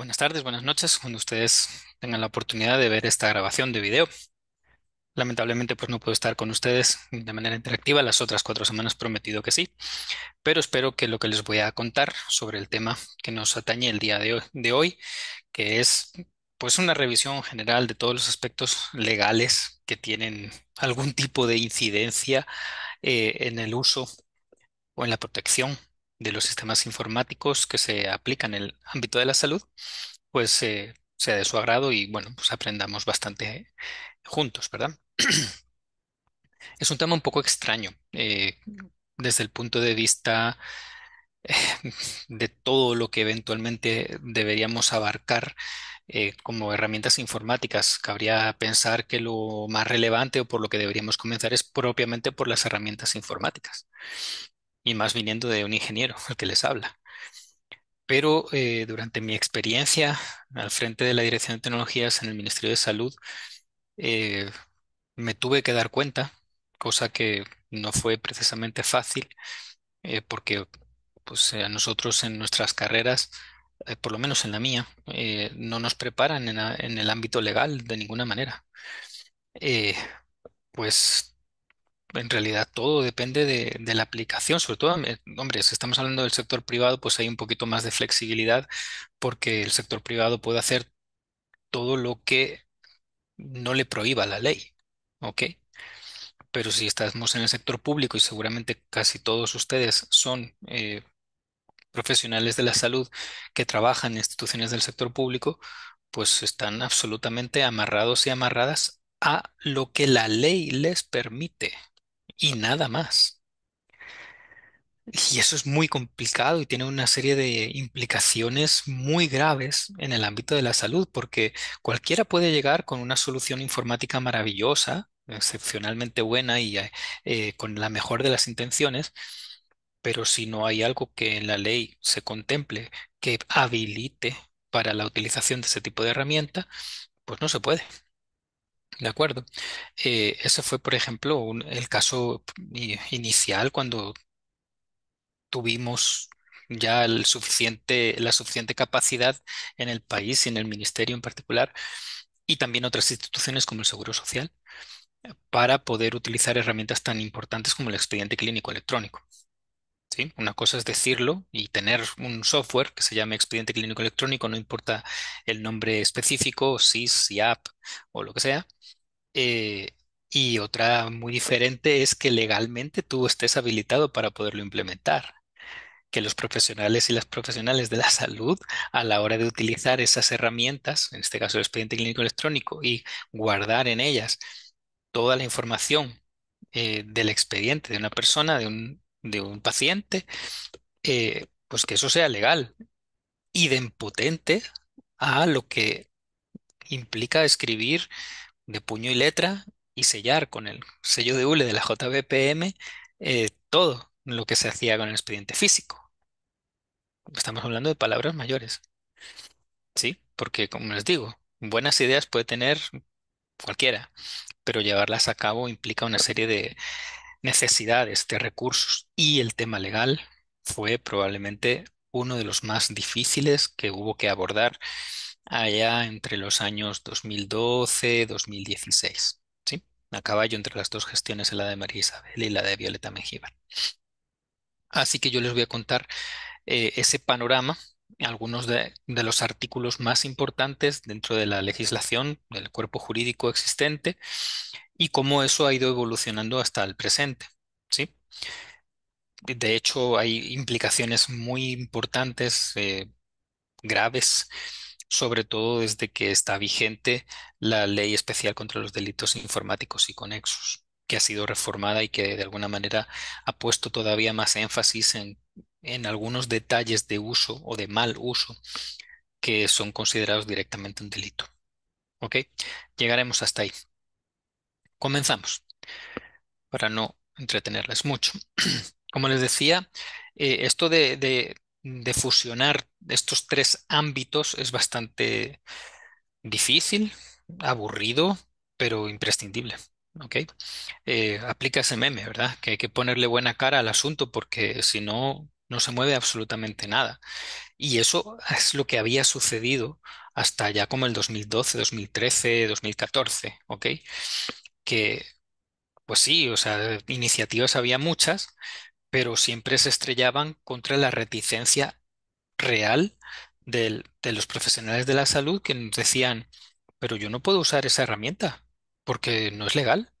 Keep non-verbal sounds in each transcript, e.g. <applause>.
Buenas tardes, buenas noches, cuando ustedes tengan la oportunidad de ver esta grabación de video. Lamentablemente, pues no puedo estar con ustedes de manera interactiva. Las otras cuatro semanas prometido que sí, pero espero que lo que les voy a contar sobre el tema que nos atañe el día de hoy, de hoy que es pues una revisión general de todos los aspectos legales que tienen algún tipo de incidencia eh, en el uso o en la protección de los sistemas informáticos que se aplican en el ámbito de la salud, pues eh, sea de su agrado y bueno, pues aprendamos bastante juntos, ¿verdad? <clears throat> es un tema un poco extraño eh, desde el punto de vista <laughs> de todo lo que eventualmente deberíamos abarcar eh, como herramientas informáticas. Cabría pensar que lo más relevante o por lo que deberíamos comenzar es propiamente por las herramientas informáticas y más viniendo de un ingeniero, el <laughs> que les habla. Pero eh, durante mi experiencia al frente de la Dirección de Tecnologías en el Ministerio de Salud, eh, me tuve que dar cuenta, cosa que no fue precisamente fácil, eh, porque pues, a nosotros en nuestras carreras, por lo menos en la mía, no nos preparan en, en, el ámbito legal de ninguna manera. pues en realidad todo depende de, la aplicación, sobre todo, eh, hombre, si estamos hablando del sector privado, pues hay un poquito más de flexibilidad porque el sector privado puede hacer todo lo que no le prohíba la ley, ¿ok? Pero si estamos en el sector público y seguramente casi todos ustedes son eh, profesionales de la salud que trabajan en instituciones del sector público, pues están absolutamente amarrados y amarradas a lo que la ley les permite y nada más. Y eso es muy complicado y tiene una serie de implicaciones muy graves en el ámbito de la salud, porque cualquiera puede llegar con una solución informática maravillosa, excepcionalmente buena y eh, con la mejor de las intenciones, pero si no hay algo que en la ley se contemple que habilite para la utilización de ese tipo de herramienta, pues no se puede. ¿De acuerdo? Eh, ese fue, por ejemplo, el caso inicial cuando tuvimos ya el suficiente, la suficiente capacidad en el país y en el ministerio en particular, y también otras instituciones como el Seguro Social, para poder utilizar herramientas tan importantes como el expediente clínico electrónico. Una cosa es decirlo y tener un software que se llame expediente clínico electrónico, no importa el nombre específico, SIS, SIAP o lo que sea. Eh, y otra muy diferente es que legalmente tú estés habilitado para poderlo implementar que los profesionales y las profesionales de la salud a la hora de utilizar esas herramientas, en este caso el expediente clínico electrónico, y guardar en ellas toda la información eh, del expediente de una persona, de un de un paciente, eh, pues que eso sea legal y de impotente a lo que implica escribir de puño y letra y sellar con el sello de hule de la JBPM eh, todo lo que se hacía con el expediente físico. Estamos hablando de palabras mayores. Sí, porque como les digo, buenas ideas puede tener cualquiera, pero llevarlas a cabo implica una serie de, necesidades de recursos y el tema legal fue probablemente uno de los más difíciles que hubo que abordar allá entre los años 2012-2016, ¿sí? a caballo entre las dos gestiones, la de María Isabel y la de Violeta Mejíbar. Así que yo les voy a contar eh, ese panorama, algunos de los artículos más importantes dentro de la legislación, del cuerpo jurídico existente, y cómo eso ha ido evolucionando hasta el presente. ¿sí? De hecho, hay implicaciones muy importantes, eh, graves, sobre todo desde que está vigente la Ley Especial contra los Delitos Informáticos y Conexos, que ha sido reformada y que de alguna manera ha puesto todavía más énfasis en, en algunos detalles de uso o de mal uso que son considerados directamente un delito. ¿Ok? Llegaremos hasta ahí comenzamos, para no entretenerles mucho. <clears throat> Como les decía, eh, esto de, de, de, fusionar estos tres ámbitos es bastante difícil, aburrido, pero imprescindible. ¿okay? Eh, aplica ese meme, ¿verdad? Que hay que ponerle buena cara al asunto porque si no, no se mueve absolutamente nada. Y eso es lo que había sucedido hasta ya como el 2012, 2013, 2014, ¿ok? que, pues sí, o sea, iniciativas había muchas, pero siempre se estrellaban contra la reticencia real del, de los profesionales de la salud que nos decían, pero yo no puedo usar esa herramienta porque no es legal.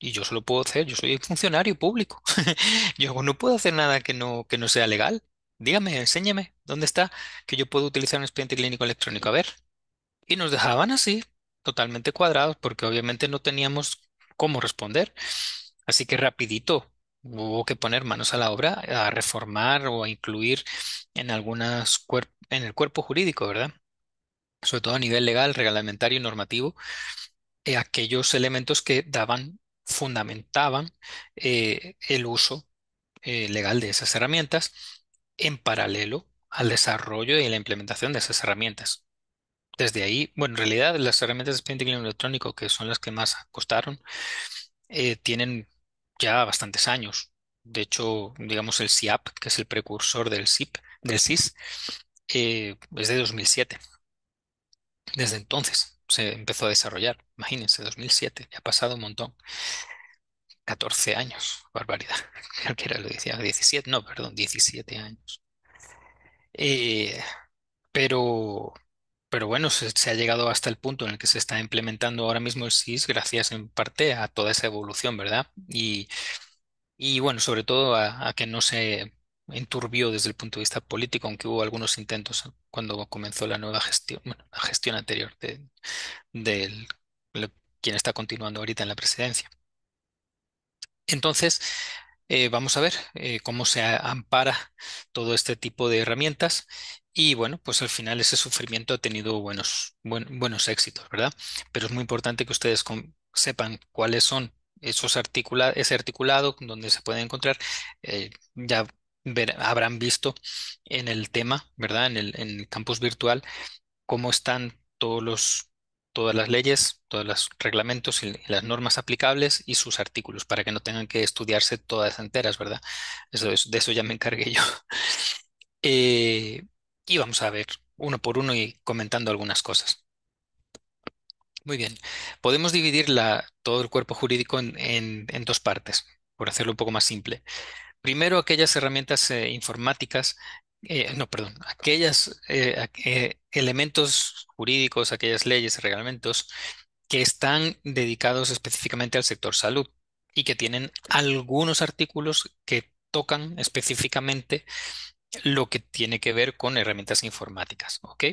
Y yo solo puedo hacer, yo soy funcionario público. <laughs> yo no puedo hacer nada que no, que no sea legal. Dígame, enséñeme, ¿dónde está que yo puedo utilizar un expediente clínico electrónico? A ver. Y nos dejaban así, totalmente cuadrados porque obviamente no teníamos cómo responder. Así que rapidito hubo que poner manos a la obra, a reformar o a incluir en algunas en el cuerpo jurídico, ¿verdad? Sobre todo a nivel legal, reglamentario y normativo, eh, aquellos elementos que daban, fundamentaban eh, el uso eh, legal de esas herramientas en paralelo al desarrollo y la implementación de esas herramientas. Desde ahí, bueno, en realidad las herramientas de expediente electrónico, que son las que más costaron, eh, tienen ya bastantes años. De hecho, digamos el SIAP, que es el precursor del SIP, del SIS, eh, es de 2007. Desde entonces se empezó a desarrollar. Imagínense, 2007, ya ha pasado un montón. 14 años, barbaridad. <laughs> Cualquiera lo decía, 17, no, perdón, 17 años. Eh, pero pero bueno, se, ha llegado hasta el punto en el que se está implementando ahora mismo el SIS gracias en parte a toda esa evolución, ¿verdad? Y, bueno, sobre todo a, que no se enturbió desde el punto de vista político, aunque hubo algunos intentos cuando comenzó la nueva gestión, bueno, la gestión anterior de, quien está continuando ahorita en la presidencia. Entonces, eh, vamos a ver eh, cómo se ampara todo este tipo de herramientas y bueno, pues al final ese sufrimiento ha tenido buenos, buenos éxitos, ¿verdad? Pero es muy importante que ustedes sepan cuáles son esos artículos ese articulado donde se pueden encontrar. Eh, ya ver, habrán visto en el tema, ¿verdad? En el, en el campus virtual, cómo están todos los, todas las leyes, todos los reglamentos y las normas aplicables y sus artículos para que no tengan que estudiarse todas enteras, ¿verdad? de eso ya me encargué yo. <laughs> Eh, y vamos a ver uno por uno y comentando algunas cosas. Muy bien. Podemos dividir todo el cuerpo jurídico en, dos partes, por hacerlo un poco más simple. Primero, aquellas herramientas eh, informáticas, eh, no, perdón, aquellos eh, elementos jurídicos, aquellas leyes, y reglamentos que están dedicados específicamente al sector salud y que tienen algunos artículos que tocan específicamente lo que tiene que ver con herramientas informáticas, ¿ok?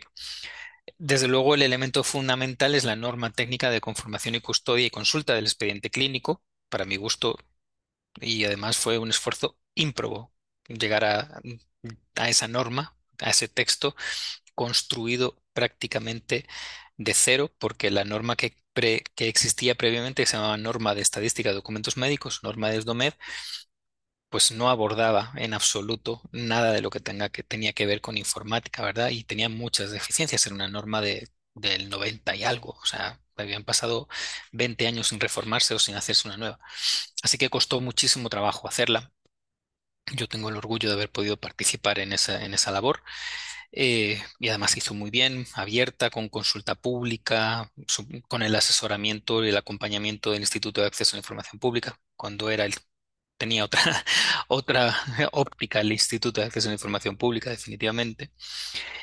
Desde luego, el elemento fundamental es la norma técnica de conformación y custodia y consulta del expediente clínico, para mi gusto, y además fue un esfuerzo ímprobo llegar a, esa norma, a ese texto construido prácticamente de cero, porque la norma que, existía previamente, se llamaba norma de estadística de documentos médicos, norma de SDOMED, pues no abordaba en absoluto nada de lo que, tenga, que tenía que ver con informática, ¿verdad? Y tenía muchas deficiencias, era una norma de, del 90 y algo, o sea, habían pasado 20 años sin reformarse o sin hacerse una nueva. Así que costó muchísimo trabajo hacerla. Yo tengo el orgullo de haber podido participar en esa, en esa labor. Eh, y además hizo muy bien, abierta, con consulta pública, con el asesoramiento y el acompañamiento del Instituto de Acceso a la Información Pública, cuando era el tenía otra, <laughs> otra <laughs> óptica el Instituto de Acceso a la Información Pública, definitivamente,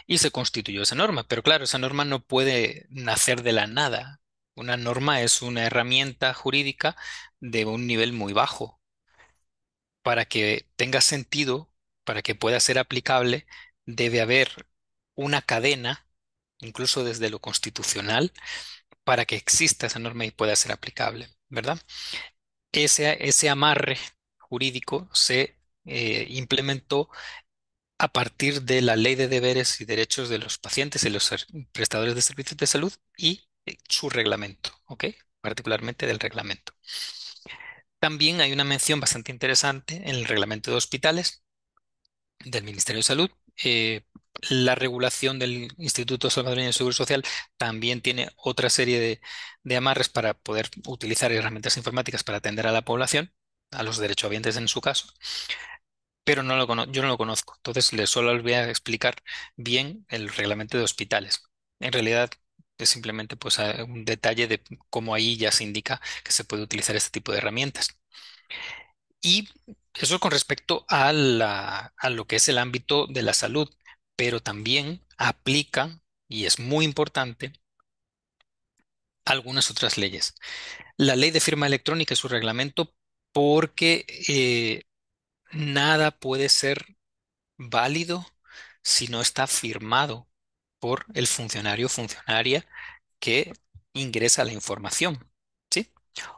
y se constituyó esa norma. Pero claro, esa norma no puede nacer de la nada. Una norma es una herramienta jurídica de un nivel muy bajo. Para que tenga sentido, para que pueda ser aplicable, debe haber una cadena, incluso desde lo constitucional, para que exista esa norma y pueda ser aplicable, ¿verdad? Ese, ese amarre jurídico se eh, implementó a partir de la Ley de Deberes y Derechos de los Pacientes y los Prestadores de Servicios de Salud y eh, su reglamento, Particularmente del reglamento. También hay una mención bastante interesante en el reglamento de hospitales del Ministerio de Salud. Eh, la regulación del Instituto Salvadoreño de Seguro Social también tiene otra serie de amarres para poder utilizar herramientas informáticas para atender a la población a los derechohabientes en su caso, pero no lo yo no lo conozco. Entonces, les solo les voy a explicar bien el reglamento de hospitales. En realidad, es simplemente pues, un detalle de cómo ahí ya se indica que se puede utilizar este tipo de herramientas. Y eso con respecto a, a lo que es el ámbito de la salud, pero también aplica, y es muy importante, algunas otras leyes. La ley de firma electrónica y su reglamento porque eh, nada puede ser válido si no está firmado por el funcionario o funcionaria que ingresa la información. ¿Sí?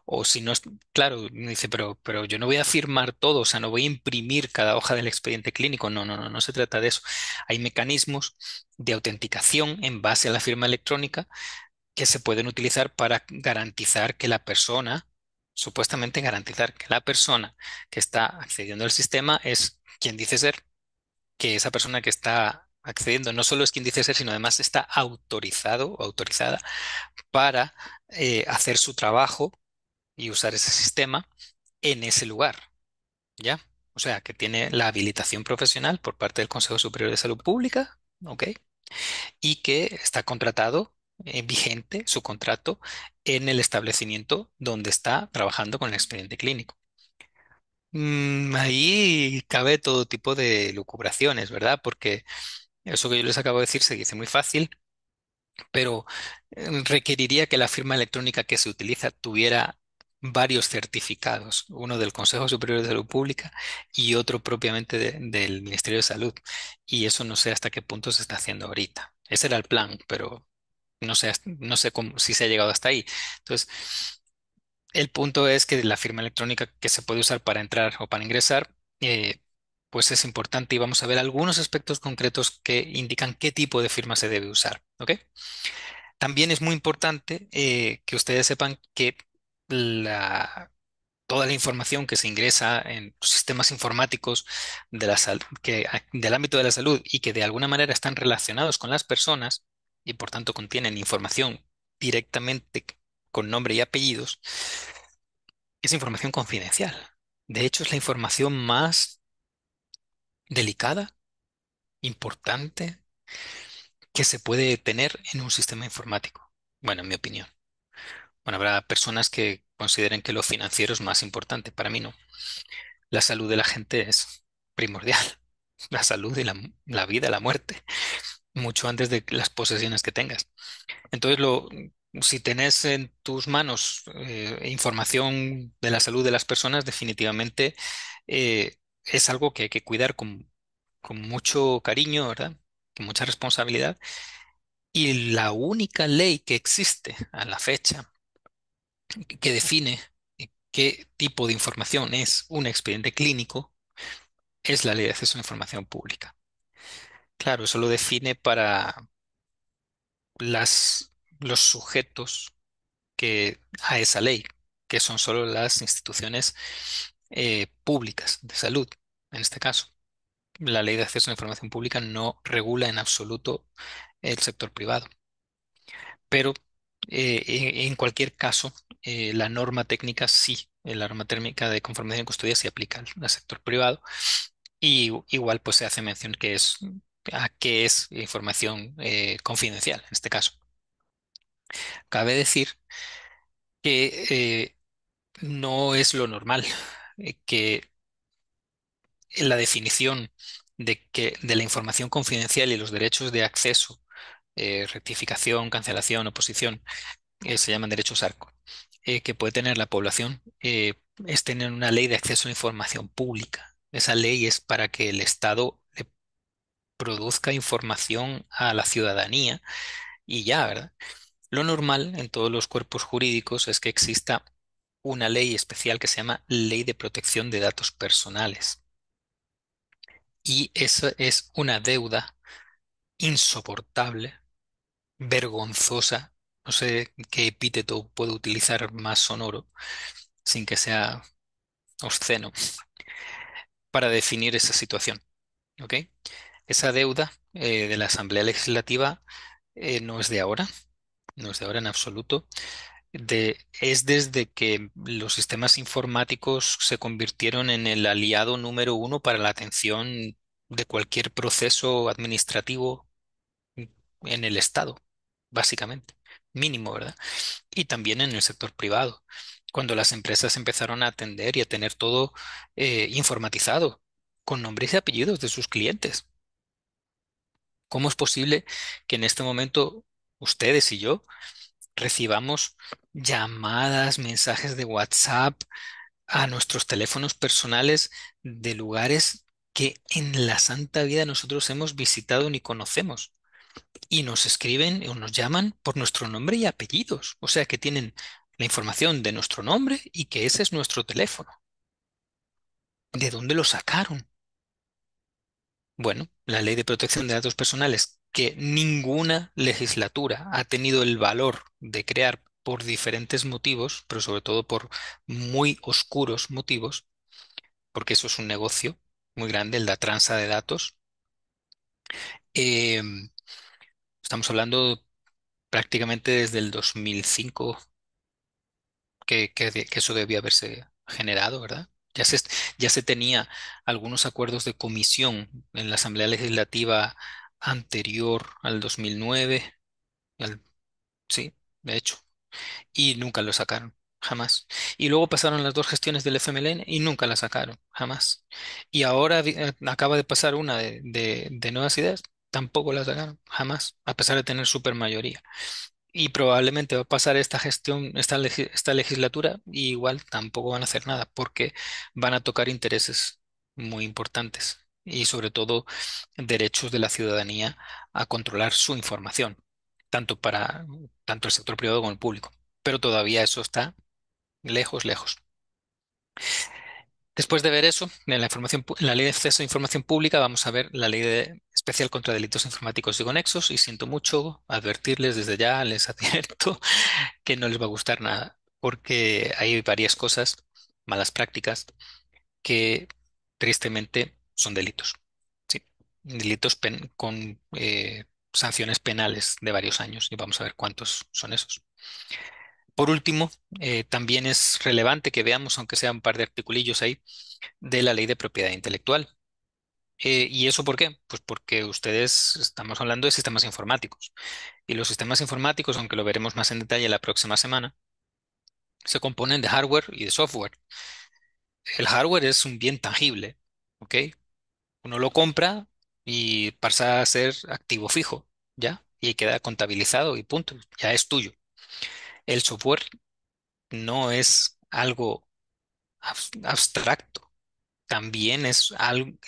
O si no, es, claro, dice, pero, pero yo no voy a firmar todo, o sea, no voy a imprimir cada hoja del expediente clínico. No, no, no, no se trata de eso. Hay mecanismos de autenticación en base a la firma electrónica que se pueden utilizar para garantizar que la persona supuestamente garantizar que la persona que está accediendo al sistema es quien dice ser, que esa persona que está accediendo no solo es quien dice ser, sino además está autorizado o autorizada para eh, hacer su trabajo y usar ese sistema en ese lugar. ¿Ya? O sea, que tiene la habilitación profesional por parte del Consejo Superior de Salud Pública, ¿ok? Y que está contratado, eh, vigente su contrato en el establecimiento donde está trabajando con el expediente clínico. Mm, ahí cabe todo tipo de lucubraciones, ¿verdad? Porque eso que yo les acabo de decir se dice muy fácil, pero eh, requeriría que la firma electrónica que se utiliza tuviera varios certificados, uno del Consejo Superior de Salud Pública y otro propiamente del Ministerio de Salud. Y eso no sé hasta qué punto se está haciendo ahorita. Ese era el plan, pero no sé, no sé cómo, si se ha llegado hasta ahí. Entonces, el punto es que la firma electrónica que se puede usar para entrar o para ingresar, eh, pues es importante y vamos a ver algunos aspectos concretos que indican qué tipo de firma se debe usar. También es muy importante eh, que ustedes sepan que la, toda la información que se ingresa en sistemas informáticos del ámbito de la salud y que de alguna manera están relacionados con las personas, y por tanto contienen información directamente con nombre y apellidos, es información confidencial. De hecho, es la información más delicada, importante, que se puede tener en un sistema informático. Bueno, en mi opinión. Bueno, habrá personas que consideren que lo financiero es más importante. Para mí no. La salud de la gente es primordial. <laughs> La salud y la, la vida, la muerte mucho antes de las posesiones que tengas. Entonces, lo, si tenés en tus manos eh, información de la salud de las personas, definitivamente eh, es algo que hay que cuidar con, mucho cariño, ¿verdad? Con mucha responsabilidad. Y la única ley que existe a la fecha que define qué tipo de información es un expediente clínico es la ley de acceso a la información pública. Claro, eso lo define para las, los sujetos que, a esa ley, que son solo las instituciones eh, públicas de salud, en este caso. La ley de acceso a la información pública no regula en absoluto el sector privado. Pero eh, e, en cualquier caso, eh, la norma técnica sí, la norma técnica de conformación y custodia se aplica al, al sector privado. Y igual pues se hace mención que es a qué es información eh, confidencial en este caso. Cabe decir que eh, no es lo normal eh, que la definición de, que, de la información confidencial y los derechos de acceso, rectificación, cancelación, oposición, se llaman derechos ARCO, que puede tener la población es tener una ley de acceso a información pública. Esa ley es para que el Estado produzca información a la ciudadanía y ya, ¿verdad? Lo normal en todos los cuerpos jurídicos es que exista una ley especial que se llama Ley de Protección de Datos Personales. Y esa es una deuda insoportable, vergonzosa, no sé qué epíteto puedo utilizar más sonoro sin que sea obsceno para definir esa situación. ¿Ok? Esa deuda eh, de la Asamblea Legislativa eh, no es de ahora, no es de ahora en absoluto. es desde que los sistemas informáticos se convirtieron en el aliado número uno para la atención de cualquier proceso administrativo en el Estado, básicamente. Mínimo, ¿verdad? Y también en el sector privado, cuando las empresas empezaron a atender y a tener todo eh, informatizado, con nombres y apellidos de sus clientes. ¿Cómo es posible que en este momento ustedes y yo recibamos llamadas, mensajes de WhatsApp a nuestros teléfonos personales de lugares que en la santa vida nosotros hemos visitado ni conocemos? Y nos escriben o nos llaman por nuestro nombre y apellidos. O sea que tienen la información de nuestro nombre y que ese es nuestro teléfono. ¿De dónde lo sacaron? Bueno, la ley de protección de datos personales, que ninguna legislatura ha tenido el valor de crear por diferentes motivos, pero sobre todo por muy oscuros motivos, porque eso es un negocio muy grande, el la transa de datos. Em, estamos hablando prácticamente desde el 2005 que, que eso debía haberse generado, ¿verdad? Ya se, tenía algunos acuerdos de comisión en la Asamblea Legislativa anterior al 2009, al, sí, de hecho, y nunca lo sacaron, jamás. Y luego pasaron las dos gestiones del FMLN y nunca la sacaron, jamás. Y ahora eh, acaba de pasar una de, de, de nuevas ideas, tampoco la sacaron, jamás, a pesar de tener supermayoría. Y probablemente va a pasar esta gestión, esta, legislatura, y igual tampoco van a hacer nada, porque van a tocar intereses muy importantes y sobre todo derechos de la ciudadanía a controlar su información, tanto para tanto el sector privado como el público. Pero todavía eso está lejos, lejos. Después de ver eso, en la, ley de acceso a información pública vamos a ver la ley de, especial contra delitos informáticos y conexos y siento mucho advertirles desde ya, <laughs> les advierto que no les va a gustar nada porque hay varias cosas, malas prácticas, que tristemente son delitos. Sí, delitos con eh, sanciones penales de varios años y vamos a ver cuántos son esos. Por último, eh, también es relevante que veamos, aunque sea un par de articulillos ahí, de la ley de propiedad intelectual. Eh, ¿Y eso por qué? Pues porque ustedes estamos hablando de sistemas informáticos. Y los sistemas informáticos, aunque lo veremos más en detalle la próxima semana, se componen de hardware y de software. El hardware es un bien tangible, ¿ok? Uno lo compra y pasa a ser activo fijo, ¿ya? Y queda contabilizado y punto, ya es tuyo el software no es algo abstracto, también es algo,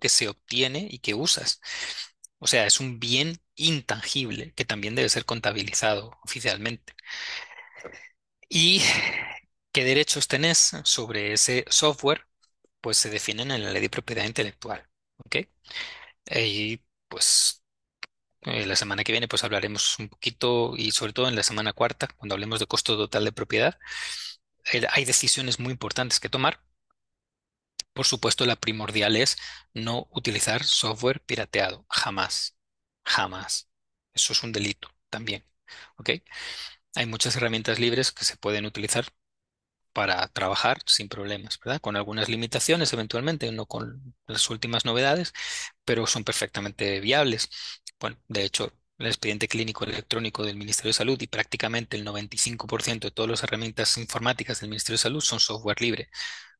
que se obtiene y que usas. O sea, es un bien intangible que también debe ser contabilizado oficialmente. ¿Y qué derechos tenés sobre ese software? Pues se definen en la ley de propiedad intelectual. Y pues eh, la semana que viene pues hablaremos un poquito y sobre todo en la semana cuarta, cuando hablemos de costo total de propiedad, eh, hay decisiones muy importantes que tomar. Por supuesto, la primordial es no utilizar software pirateado, jamás, jamás. Eso es un delito también, Hay muchas herramientas libres que se pueden utilizar para trabajar sin problemas, ¿verdad? Con algunas limitaciones eventualmente, no con las últimas novedades, pero son perfectamente viables. Bueno, de hecho, el expediente clínico electrónico del Ministerio de Salud y prácticamente el 95% de todas las herramientas informáticas del Ministerio de Salud son software libre.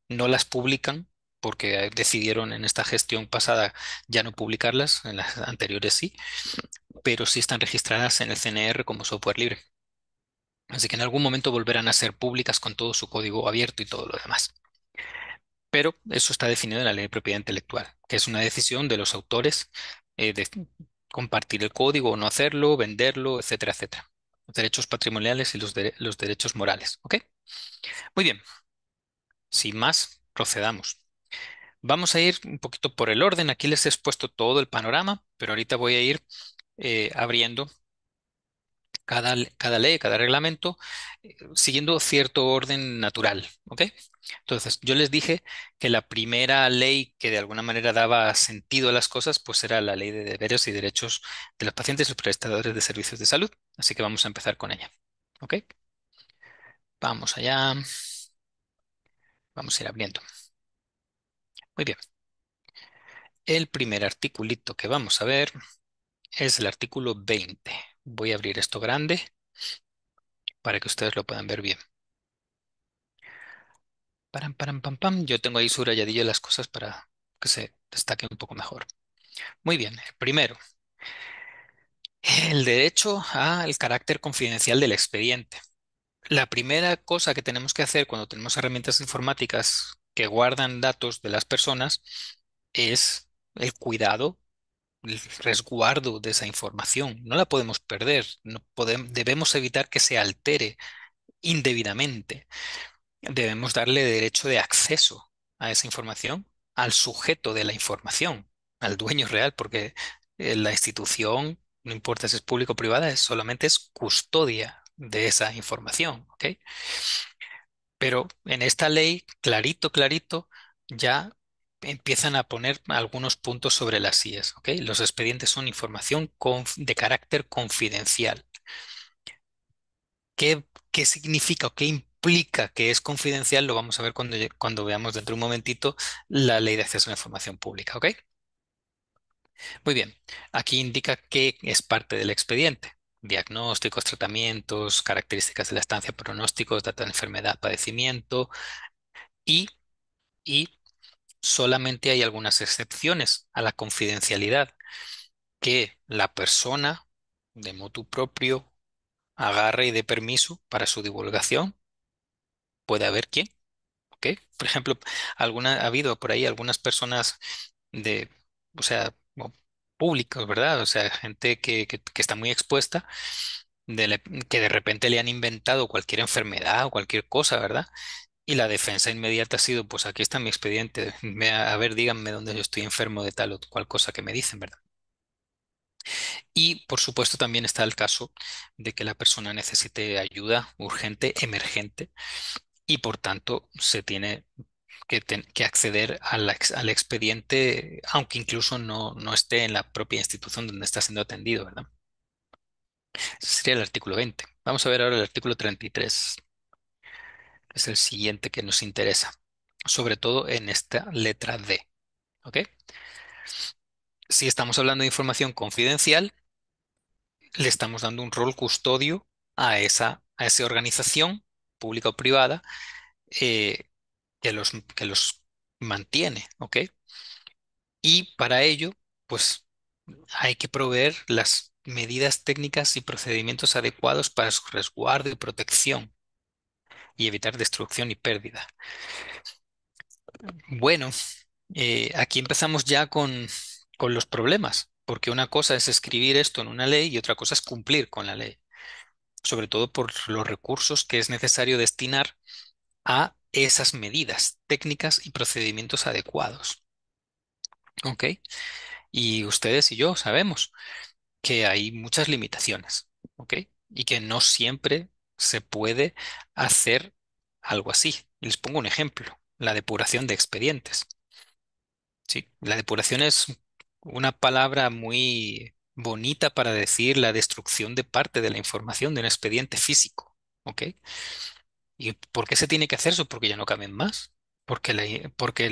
No las publican porque decidieron en esta gestión pasada ya no publicarlas, en las anteriores sí, pero sí están registradas en el CNR como software libre. Así que en algún momento volverán a ser públicas con todo su código abierto y todo lo demás. Pero eso está definido en la ley de propiedad intelectual, que es una decisión de los autores eh, de compartir el código o no hacerlo, venderlo, etcétera, etcétera. Los derechos patrimoniales y los, derechos morales. Muy bien. Sin más, procedamos. Vamos a ir un poquito por el orden. Aquí les he expuesto todo el panorama, pero ahorita voy a ir eh, abriendo cada, ley, cada reglamento, eh, siguiendo cierto orden natural. ¿ok? Entonces, yo les dije que la primera ley que de alguna manera daba sentido a las cosas, pues era la ley de deberes y derechos de los pacientes y prestadores de servicios de salud. Así que vamos a empezar con ella. ¿ok? Vamos allá. Vamos a ir abriendo. Muy bien. El primer articulito que vamos a ver es el artículo 20. Voy a abrir esto grande para que ustedes lo puedan ver bien. Yo tengo ahí subrayadillo las cosas para que se destaque un poco mejor. Muy bien, primero, el derecho al carácter confidencial del expediente. La primera cosa que tenemos que hacer cuando tenemos herramientas informáticas que guardan datos de las personas es el cuidado resguardo de esa información. No la podemos perder, no podemos, debemos evitar que se altere indebidamente. Debemos darle derecho de acceso a esa información al sujeto de la información, al dueño real, porque eh, la institución, no importa si es público o privada, solamente es custodia de esa información. Pero en esta ley, clarito, clarito, ya empiezan a poner algunos puntos sobre las IES. ¿okay? Los expedientes son información de carácter confidencial. ¿Qué, significa o qué implica que es confidencial? Lo vamos a ver cuando, cuando veamos dentro de un momentito la ley de acceso a la información pública. ¿okay? Muy bien, aquí indica qué es parte del expediente. Diagnósticos, tratamientos, características de la estancia, pronósticos, data de enfermedad, padecimiento y, y solamente hay algunas excepciones a la confidencialidad, que la persona de motu propio agarre y dé permiso para su divulgación. Puede haber quién. <laughs> Por ejemplo, alguna, ha habido por ahí algunas personas de, o sea, públicos, ¿verdad? O sea, gente que, que, está muy expuesta, que de repente le han inventado cualquier enfermedad o cualquier cosa, ¿verdad? Y la defensa inmediata ha sido, pues aquí está mi expediente, a ver, díganme dónde yo estoy enfermo de tal o cual cosa que me dicen, ¿verdad? Y por supuesto también está el caso de que la persona necesite ayuda urgente, emergente, y por tanto se tiene que, acceder al, expediente, aunque incluso no, no esté en la propia institución donde está siendo atendido, ¿verdad? Ese sería el artículo 20. Vamos a ver ahora el artículo 33 es el siguiente que nos interesa, sobre todo en esta letra D. Si estamos hablando de información confidencial, le estamos dando un rol custodio a esa, a esa organización, pública o privada, eh, que, los, que los mantiene. Y para ello, pues hay que proveer las medidas técnicas y procedimientos adecuados para su resguardo y protección y evitar destrucción y pérdida. Bueno, eh, aquí empezamos ya con, con los problemas, porque una cosa es escribir esto en una ley y otra cosa es cumplir con la ley, sobre todo por los recursos que es necesario destinar a esas medidas técnicas y procedimientos adecuados. ¿Ok? Y ustedes y yo sabemos que hay muchas limitaciones, ¿ok? Y que no siempre se puede hacer algo así. les pongo un ejemplo, la depuración de expedientes. Sí, la depuración es una palabra muy bonita para decir la destrucción de parte de la información de un expediente físico. ¿Y por qué se tiene que hacer eso? Porque ya no caben más. Porque, porque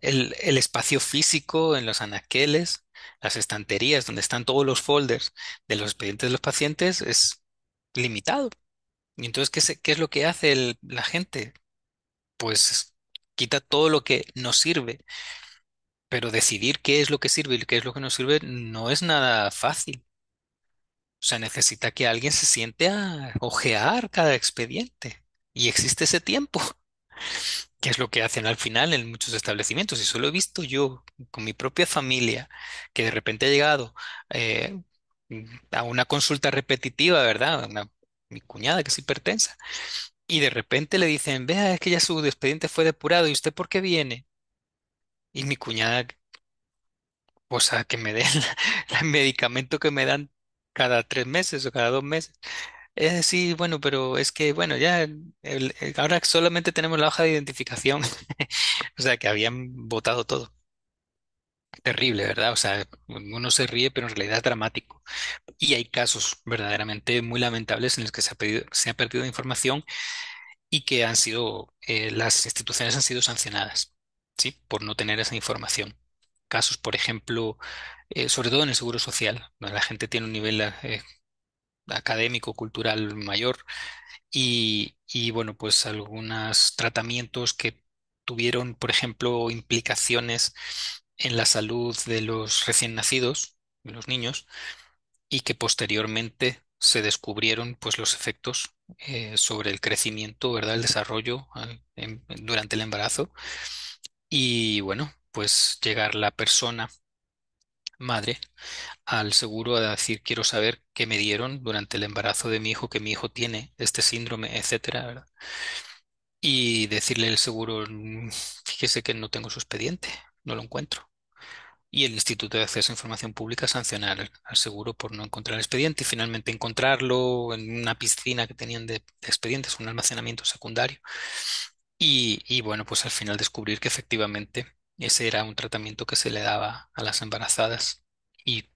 el espacio físico en los anaqueles, las estanterías donde están todos los folders de los expedientes de los pacientes es limitado. Y entonces, ¿qué, qué es lo que hace la gente? Pues quita todo lo que nos sirve, pero decidir qué es lo que sirve y qué es lo que no sirve no es nada fácil. O sea, necesita que alguien se siente a ojear cada expediente. Y existe ese tiempo, <laughs> que es lo que hacen al final en muchos establecimientos. Y solo he visto yo con mi propia familia, que de repente ha llegado eh, a una consulta repetitiva, ¿verdad? mi cuñada, que es hipertensa, y de repente le dicen, vea, es que ya su expediente fue depurado, ¿y usted por qué viene? Y mi cuñada, o sea, que me den el <laughs> medicamento que me dan cada tres meses o cada dos meses. Es decir, bueno, pero es que, bueno, ya ahora solamente tenemos la hoja de identificación, <laughs> o sea, que habían votado todo. Terrible, ¿verdad? O sea, uno se ríe, pero en realidad es dramático. Y hay casos verdaderamente muy lamentables en los que se ha, se ha perdido información y que han sido, eh, las instituciones han sido sancionadas, ¿sí? Por no tener esa información. Casos, por ejemplo, eh, sobre todo en el seguro social, donde la gente tiene un nivel eh, académico, cultural mayor y, y, bueno, pues algunos tratamientos que tuvieron, por ejemplo, implicaciones en la salud de los recién nacidos, de los niños, y que posteriormente se descubrieron pues, los efectos eh, sobre el crecimiento, ¿verdad? el desarrollo durante el embarazo. Y bueno, pues llegar la persona madre al seguro a decir quiero saber qué me dieron durante el embarazo de mi hijo, que mi hijo tiene este síndrome, etcétera, Y decirle el seguro, fíjese que no tengo su expediente, no lo encuentro y el Instituto de Acceso a Información Pública sancionar al seguro por no encontrar el expediente y finalmente encontrarlo en una piscina que tenían de, expedientes, un almacenamiento secundario. Y, y, bueno, pues al final descubrir que efectivamente ese era un tratamiento que se le daba a las embarazadas y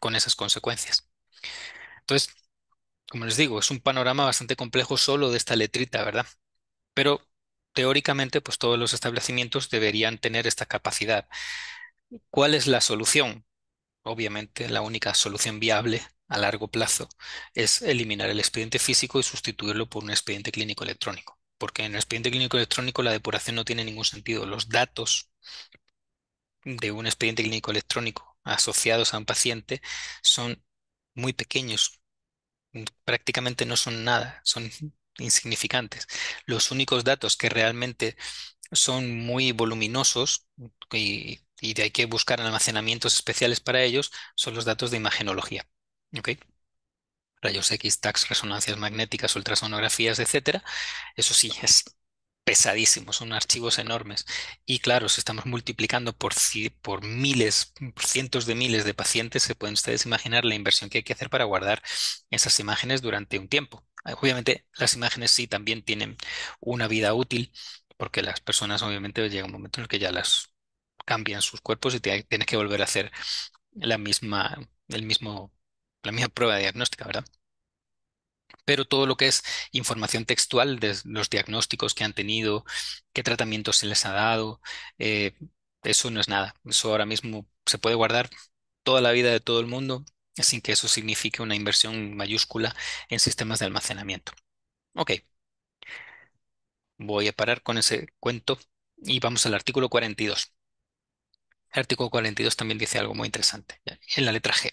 con esas consecuencias. Entonces, como les digo, es un panorama bastante complejo solo de esta letrita, ¿verdad? Pero teóricamente, pues todos los establecimientos deberían tener esta capacidad ¿Cuál es la solución? Obviamente, la única solución viable a largo plazo es eliminar el expediente físico y sustituirlo por un expediente clínico electrónico, porque en el expediente clínico electrónico la depuración no tiene ningún sentido. Los datos de un expediente clínico electrónico asociados a un paciente son muy pequeños, prácticamente no son nada, son insignificantes. Los únicos datos que realmente son muy voluminosos y y de hay que buscar almacenamientos especiales para ellos, son los datos de imagenología. ¿okay? Rayos X, tags, resonancias magnéticas, ultrasonografías, etcétera. Eso sí, es pesadísimo, son archivos enormes. Y claro, si estamos multiplicando por, por miles, cientos de miles de pacientes, se pueden ustedes imaginar la inversión que hay que hacer para guardar esas imágenes durante un tiempo. Eh, obviamente, las imágenes sí también tienen una vida útil, porque las personas obviamente llega un momento en el que ya las cambian sus cuerpos y tienes que volver a hacer la misma, el mismo, la misma prueba diagnóstica, ¿verdad? Pero todo lo que es información textual de los diagnósticos que han tenido, qué tratamientos se les ha dado, eh, eso no es nada. Eso ahora mismo se puede guardar toda la vida de todo el mundo sin que eso signifique una inversión mayúscula en sistemas de almacenamiento. Ok. Voy a parar con ese cuento y vamos al artículo 42. El artículo 42 también dice algo muy interesante en la letra G.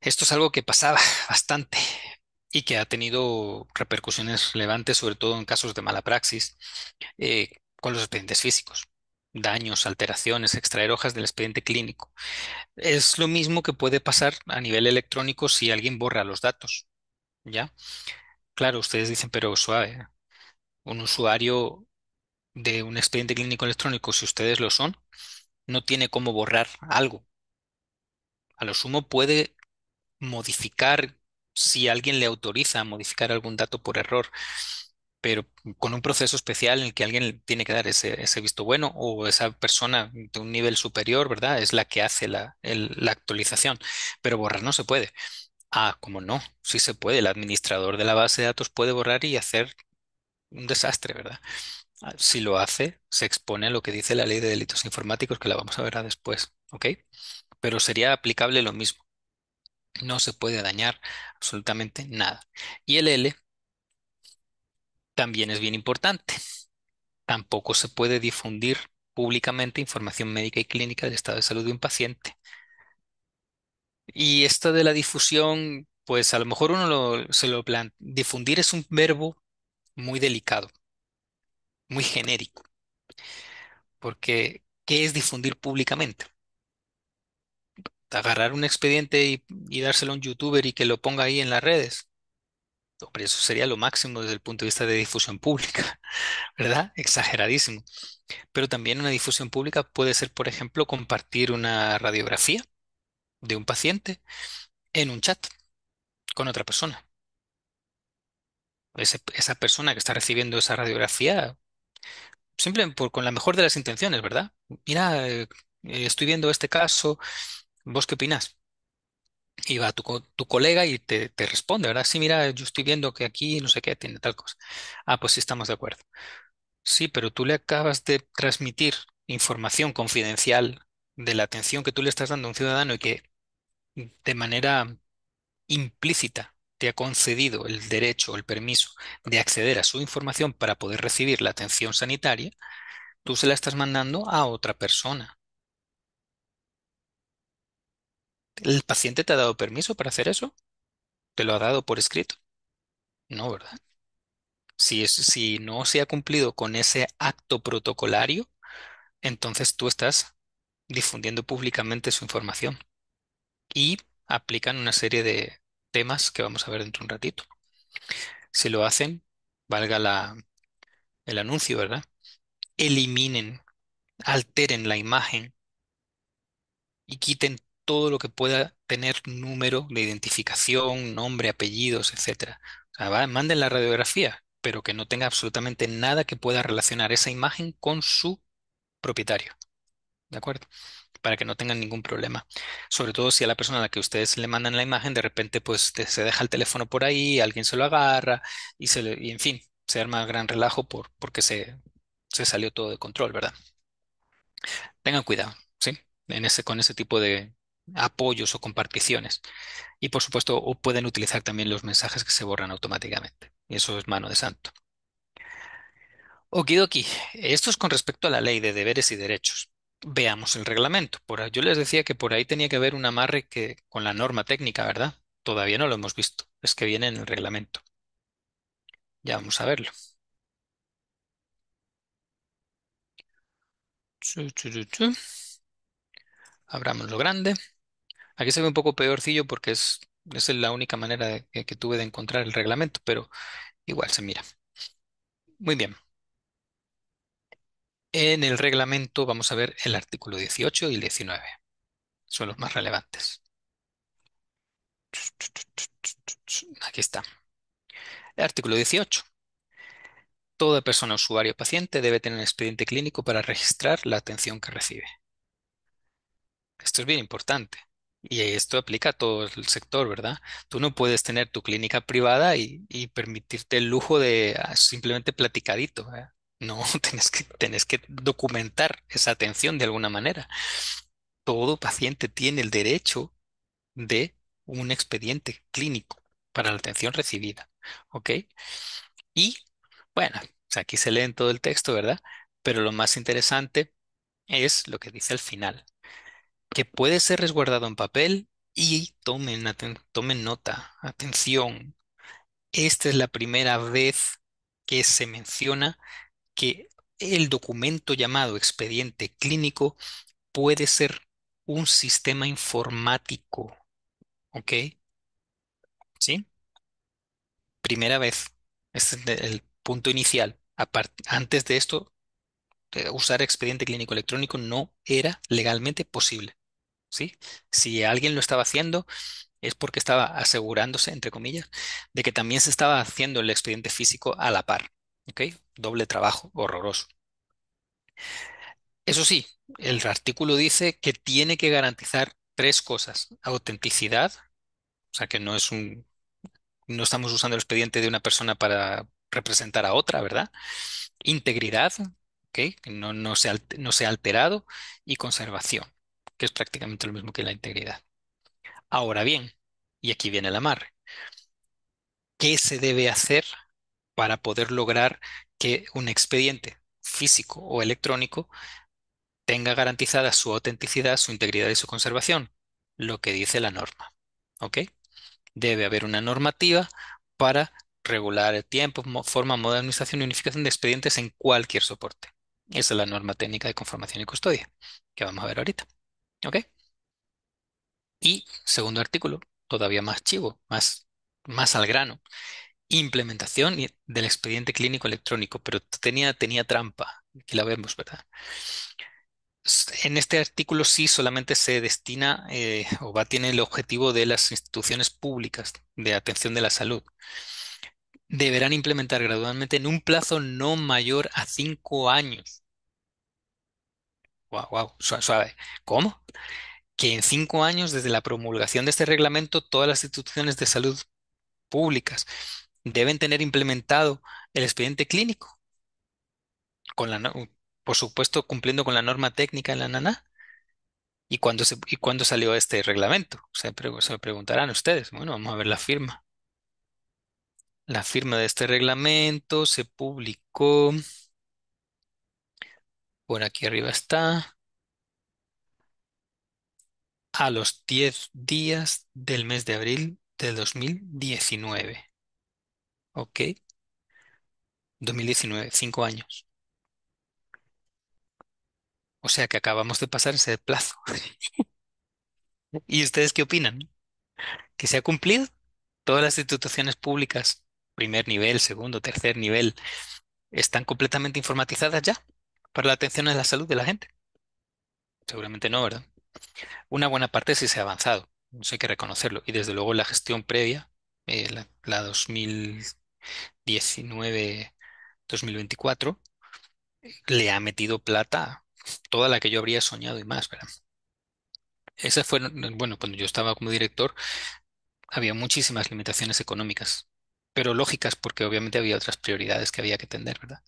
Esto es algo que pasaba <laughs> bastante y que ha tenido repercusiones relevantes, sobre todo en casos de mala praxis, eh, con los expedientes físicos. Daños, alteraciones, extraer hojas del expediente clínico. Es lo mismo que puede pasar a nivel electrónico si alguien borra los datos. ¿Ya? Claro, ustedes dicen, pero suave. Un usuario de un expediente clínico electrónico, si ustedes lo son, no tiene cómo borrar algo. A lo sumo puede modificar, si alguien le autoriza a modificar algún dato por error, pero con un proceso especial en el que alguien tiene que dar ese, visto bueno o esa persona de un nivel superior, ¿verdad? Es la que hace la, la actualización, pero borrar no se puede. Ah, como no, sí se puede. El administrador de la base de datos puede borrar y hacer un desastre, ¿verdad? Si lo hace, se expone a lo que dice la ley de delitos informáticos, que la vamos a ver después, ¿ok? Pero sería aplicable lo mismo. No se puede dañar absolutamente nada. Y el L también es bien importante. Tampoco se puede difundir públicamente información médica y clínica del estado de salud de un paciente. Y esto de la difusión, pues a lo mejor uno se lo plantea. Difundir es un verbo muy delicado muy genérico. Porque, ¿qué es difundir públicamente? Agarrar un expediente y, dárselo a un youtuber y que lo ponga ahí en las redes. eso sería lo máximo desde el punto de vista de difusión pública, <laughs> ¿verdad? Exageradísimo. Pero también una difusión pública puede ser, por ejemplo, compartir una radiografía de un paciente en un chat con otra persona. esa persona que está recibiendo esa radiografía simplemente por, con la mejor de las intenciones, ¿verdad? Mira, eh, estoy viendo este caso, ¿vos qué opinás? Y va tu, tu colega y te, te responde, ¿verdad? Sí, mira, yo estoy viendo que aquí no sé qué tiene tal cosa. Ah, pues sí, estamos de acuerdo. Sí, pero tú le acabas de transmitir información confidencial de la atención que tú le estás dando a un ciudadano y que de manera implícita te ha concedido el derecho o el permiso de acceder a su información para poder recibir la atención sanitaria, tú se la estás mandando a otra persona. ¿El paciente te ha dado permiso para hacer eso? ¿Te lo ha dado por escrito? No, ¿verdad? Si, si no se ha cumplido con ese acto protocolario, entonces tú estás difundiendo públicamente su información y aplican una serie de, temas que vamos a ver dentro de un ratito. Si lo hacen, valga la, el anuncio, ¿verdad? Eliminen, alteren la imagen y quiten todo lo que pueda tener número de identificación, nombre, apellidos, etc. O sea, manden la radiografía, pero que no tenga absolutamente nada que pueda relacionar esa imagen con su propietario. ¿De acuerdo? para que no tengan ningún problema. Sobre todo si a la persona a la que ustedes le mandan la imagen, de repente pues se deja el teléfono por ahí, alguien se lo agarra y, se y en fin, se arma gran relajo porque se, se salió todo de control, ¿verdad? Tengan cuidado, ¿sí? En ese, con ese tipo de apoyos o comparticiones. Y por supuesto, pueden utilizar también los mensajes que se borran automáticamente. Y eso es mano de santo. Okidoki, esto es con respecto a la ley de deberes y derechos. Veamos el reglamento. Por yo les decía que por ahí tenía que haber un amarre que, con la norma técnica, ¿verdad? Todavía no lo hemos visto. Es que viene en el reglamento. Ya vamos a verlo. Abramos lo grande. Aquí se ve un poco peorcillo porque es, es la única manera que tuve de encontrar el reglamento, pero igual se mira. Muy bien. En el reglamento vamos a ver el artículo 18 y el 19. Son los más relevantes. Aquí está. El artículo 18. Toda persona usuario o paciente debe tener un expediente clínico para registrar la atención que recibe. Esto es bien importante. Y esto aplica a todo el sector, ¿verdad? Tú no puedes tener tu clínica privada y, permitirte el lujo de ah, simplemente platicadito. No, <laughs> tenés que, documentar esa atención de alguna manera. Todo paciente tiene el derecho de un expediente clínico para la atención recibida. ¿Ok? Y, bueno, pues aquí se en todo el texto, ¿verdad? Pero lo más interesante es lo que dice al final, que puede ser resguardado en papel y tomen nota, atención. Esta es la primera vez que se menciona que el documento llamado expediente clínico puede ser un sistema informático. ¿Ok? ¿Sí? Primera vez. Este es el punto inicial. Antes de esto, eh, usar expediente clínico electrónico no era legalmente posible. ¿Sí? Si alguien lo estaba haciendo, es porque estaba asegurándose, entre comillas, de que también se estaba haciendo el expediente físico a la par. Doble trabajo, horroroso. Eso sí, el artículo dice que tiene que garantizar tres cosas. Autenticidad, o sea que no es un, no estamos usando el expediente de una persona para representar a otra, ¿verdad? Integridad, que no, no, ha no alterado, y conservación, que es prácticamente lo mismo que la integridad. Ahora bien, y aquí viene el amarre, ¿qué se debe hacer para poder lograr que un expediente físico o electrónico tenga garantizada su autenticidad, su integridad y su conservación, lo que dice la norma. ¿Ok? Debe haber una normativa para regular el tiempo, forma, modernización y unificación de expedientes en cualquier soporte. Esa es la norma técnica de conformación y custodia, que vamos a ver ahorita. ¿Ok? Y segundo artículo, todavía más chivo, más, más al grano, implementación del expediente clínico electrónico, pero tenía, tenía trampa, aquí la vemos, ¿verdad? En este artículo sí solamente se destina eh, o va, tiene el objetivo de las instituciones públicas de atención de la salud. Deberán implementar gradualmente en un plazo no mayor a cinco años. Wow, wow, suave. ¿Cómo? Que en cinco años desde la promulgación de este reglamento todas las instituciones de salud públicas deben tener implementado el expediente clínico, con la, por supuesto cumpliendo con la norma técnica en la NANA. ¿Y cuándo, se, y cuándo salió este reglamento? Se, se preguntarán ustedes. Bueno, vamos a ver la firma. La firma de este reglamento se publicó. Por aquí arriba está. A los 10 días del mes de abril de 2019. Ok. 2019, cinco años. O sea que acabamos de pasar ese plazo. <laughs> ¿Y ustedes qué opinan? ¿Que se ha cumplido? Todas las instituciones públicas, primer nivel, segundo, tercer nivel, están completamente informatizadas ya para la atención a la salud de la gente. Seguramente no, ¿verdad? Una buena parte sí se ha avanzado, eso hay que reconocerlo. Y desde luego la gestión previa, eh, la, la 2000 19 2024 le ha metido plata toda la que yo habría soñado y más, ¿verdad? esa fue bueno, cuando yo estaba como director, había muchísimas limitaciones económicas, pero lógicas, porque obviamente había otras prioridades que había que atender, ¿verdad?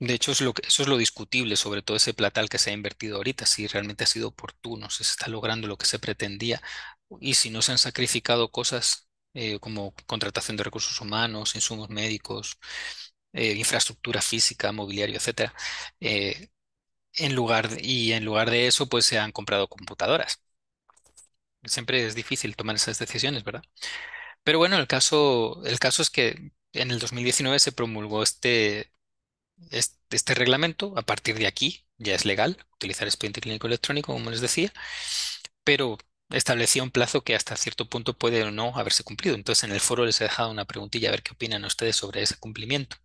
De hecho, eso es lo discutible sobre todo ese platal que se ha invertido ahorita, si realmente ha sido oportuno, si se está logrando lo que se pretendía y si no se han sacrificado cosas eh, como contratación de recursos humanos, insumos médicos, eh, infraestructura física, mobiliario, etc. Eh, en lugar y en lugar de eso, pues se han comprado computadoras. Siempre es difícil tomar esas decisiones, ¿verdad? Pero bueno, el caso, el caso es que en el 2019 se promulgó este, este, este reglamento. A partir de aquí ya es legal utilizar expediente clínico electrónico, como les decía. Pero establecía un plazo que hasta cierto punto puede o no haberse cumplido. Entonces, en el foro les he dejado una preguntilla a ver qué opinan ustedes sobre ese cumplimiento.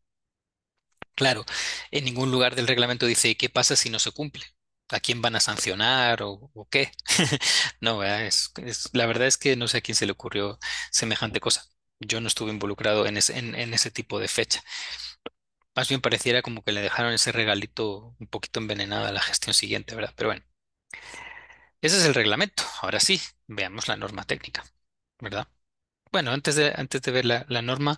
Claro, en ningún lugar del reglamento dice qué pasa si no se cumple, a quién van a sancionar o, qué. <laughs> no, es, la verdad es que no sé a quién se le ocurrió semejante cosa. Yo no estuve involucrado en, en, en ese tipo de fecha. Más bien pareciera como que le dejaron ese regalito un poquito envenenado a la gestión siguiente, ¿verdad? Pero bueno. Ese es el reglamento. Ahora sí, veamos la norma técnica, ¿verdad? Bueno, antes de, antes de ver la, norma,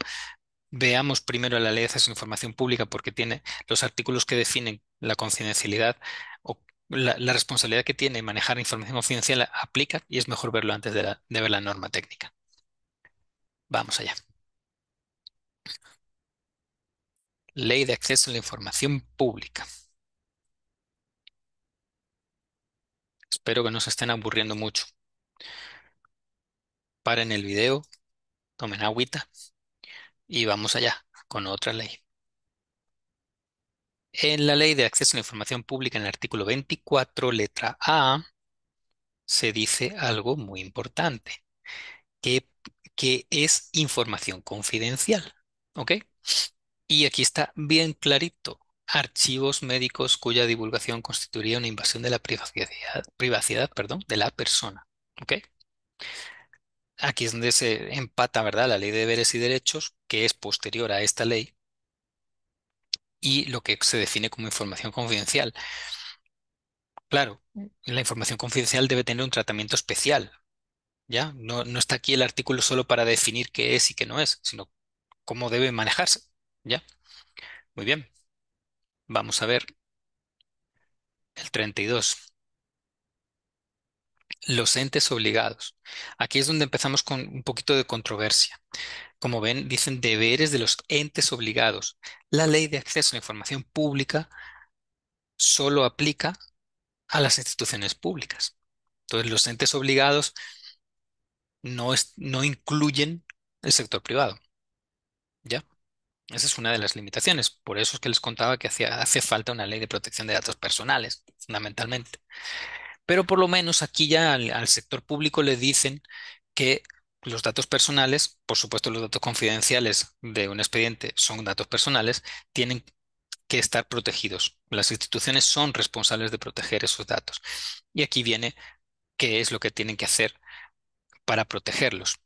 veamos primero la ley de acceso a información pública porque tiene los artículos que definen la confidencialidad o la, responsabilidad que tiene manejar información confidencial aplica y es mejor verlo antes de, de ver la norma técnica. Vamos allá. Ley de acceso a la información pública. Espero que no se estén aburriendo mucho. Paren el video, tomen agüita y vamos allá con otra ley. En la Ley de Acceso a la Información Pública, en el artículo 24, letra A, se dice algo muy importante, que, que es información confidencial. ¿Ok? Y aquí está bien clarito archivos médicos cuya divulgación constituiría una invasión de la privacidad, privacidad perdón, de la persona. ¿okay? Aquí es donde se empata ¿verdad? la ley de deberes y derechos, que es posterior a esta ley, y lo que se define como información confidencial. Claro, la información confidencial debe tener un tratamiento especial. ¿ya? No, no está aquí el artículo solo para definir qué es y qué no es, sino cómo debe manejarse. ¿ya? Muy bien. Vamos a ver el 32. Los entes obligados. Aquí es donde empezamos con un poquito de controversia. Como ven, dicen deberes de los entes obligados. La ley de acceso a la información pública solo aplica a las instituciones públicas. Entonces, los entes obligados no, no incluyen el sector privado. ¿Ya? Esa es una de las limitaciones. Por eso es que les contaba que hace falta una ley de protección de datos personales, fundamentalmente. Pero por lo menos aquí ya al, sector público le dicen que los datos personales, por supuesto los datos confidenciales de un expediente son datos personales, tienen que estar protegidos. Las instituciones son responsables de proteger esos datos. Y aquí viene qué es lo que tienen que hacer para protegerlos.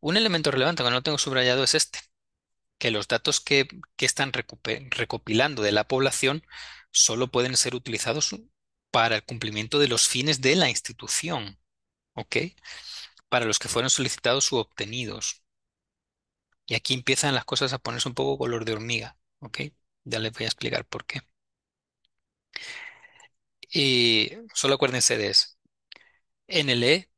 Un elemento relevante que no tengo subrayado es este que los datos que, están recopilando de la población solo pueden ser utilizados para el cumplimiento de los fines de la institución, ¿ok? Para los que fueron solicitados u obtenidos. Y aquí empiezan las cosas a ponerse un poco color de hormiga, ¿ok? Ya les voy a explicar por qué. Y solo acuérdense de eso. NLE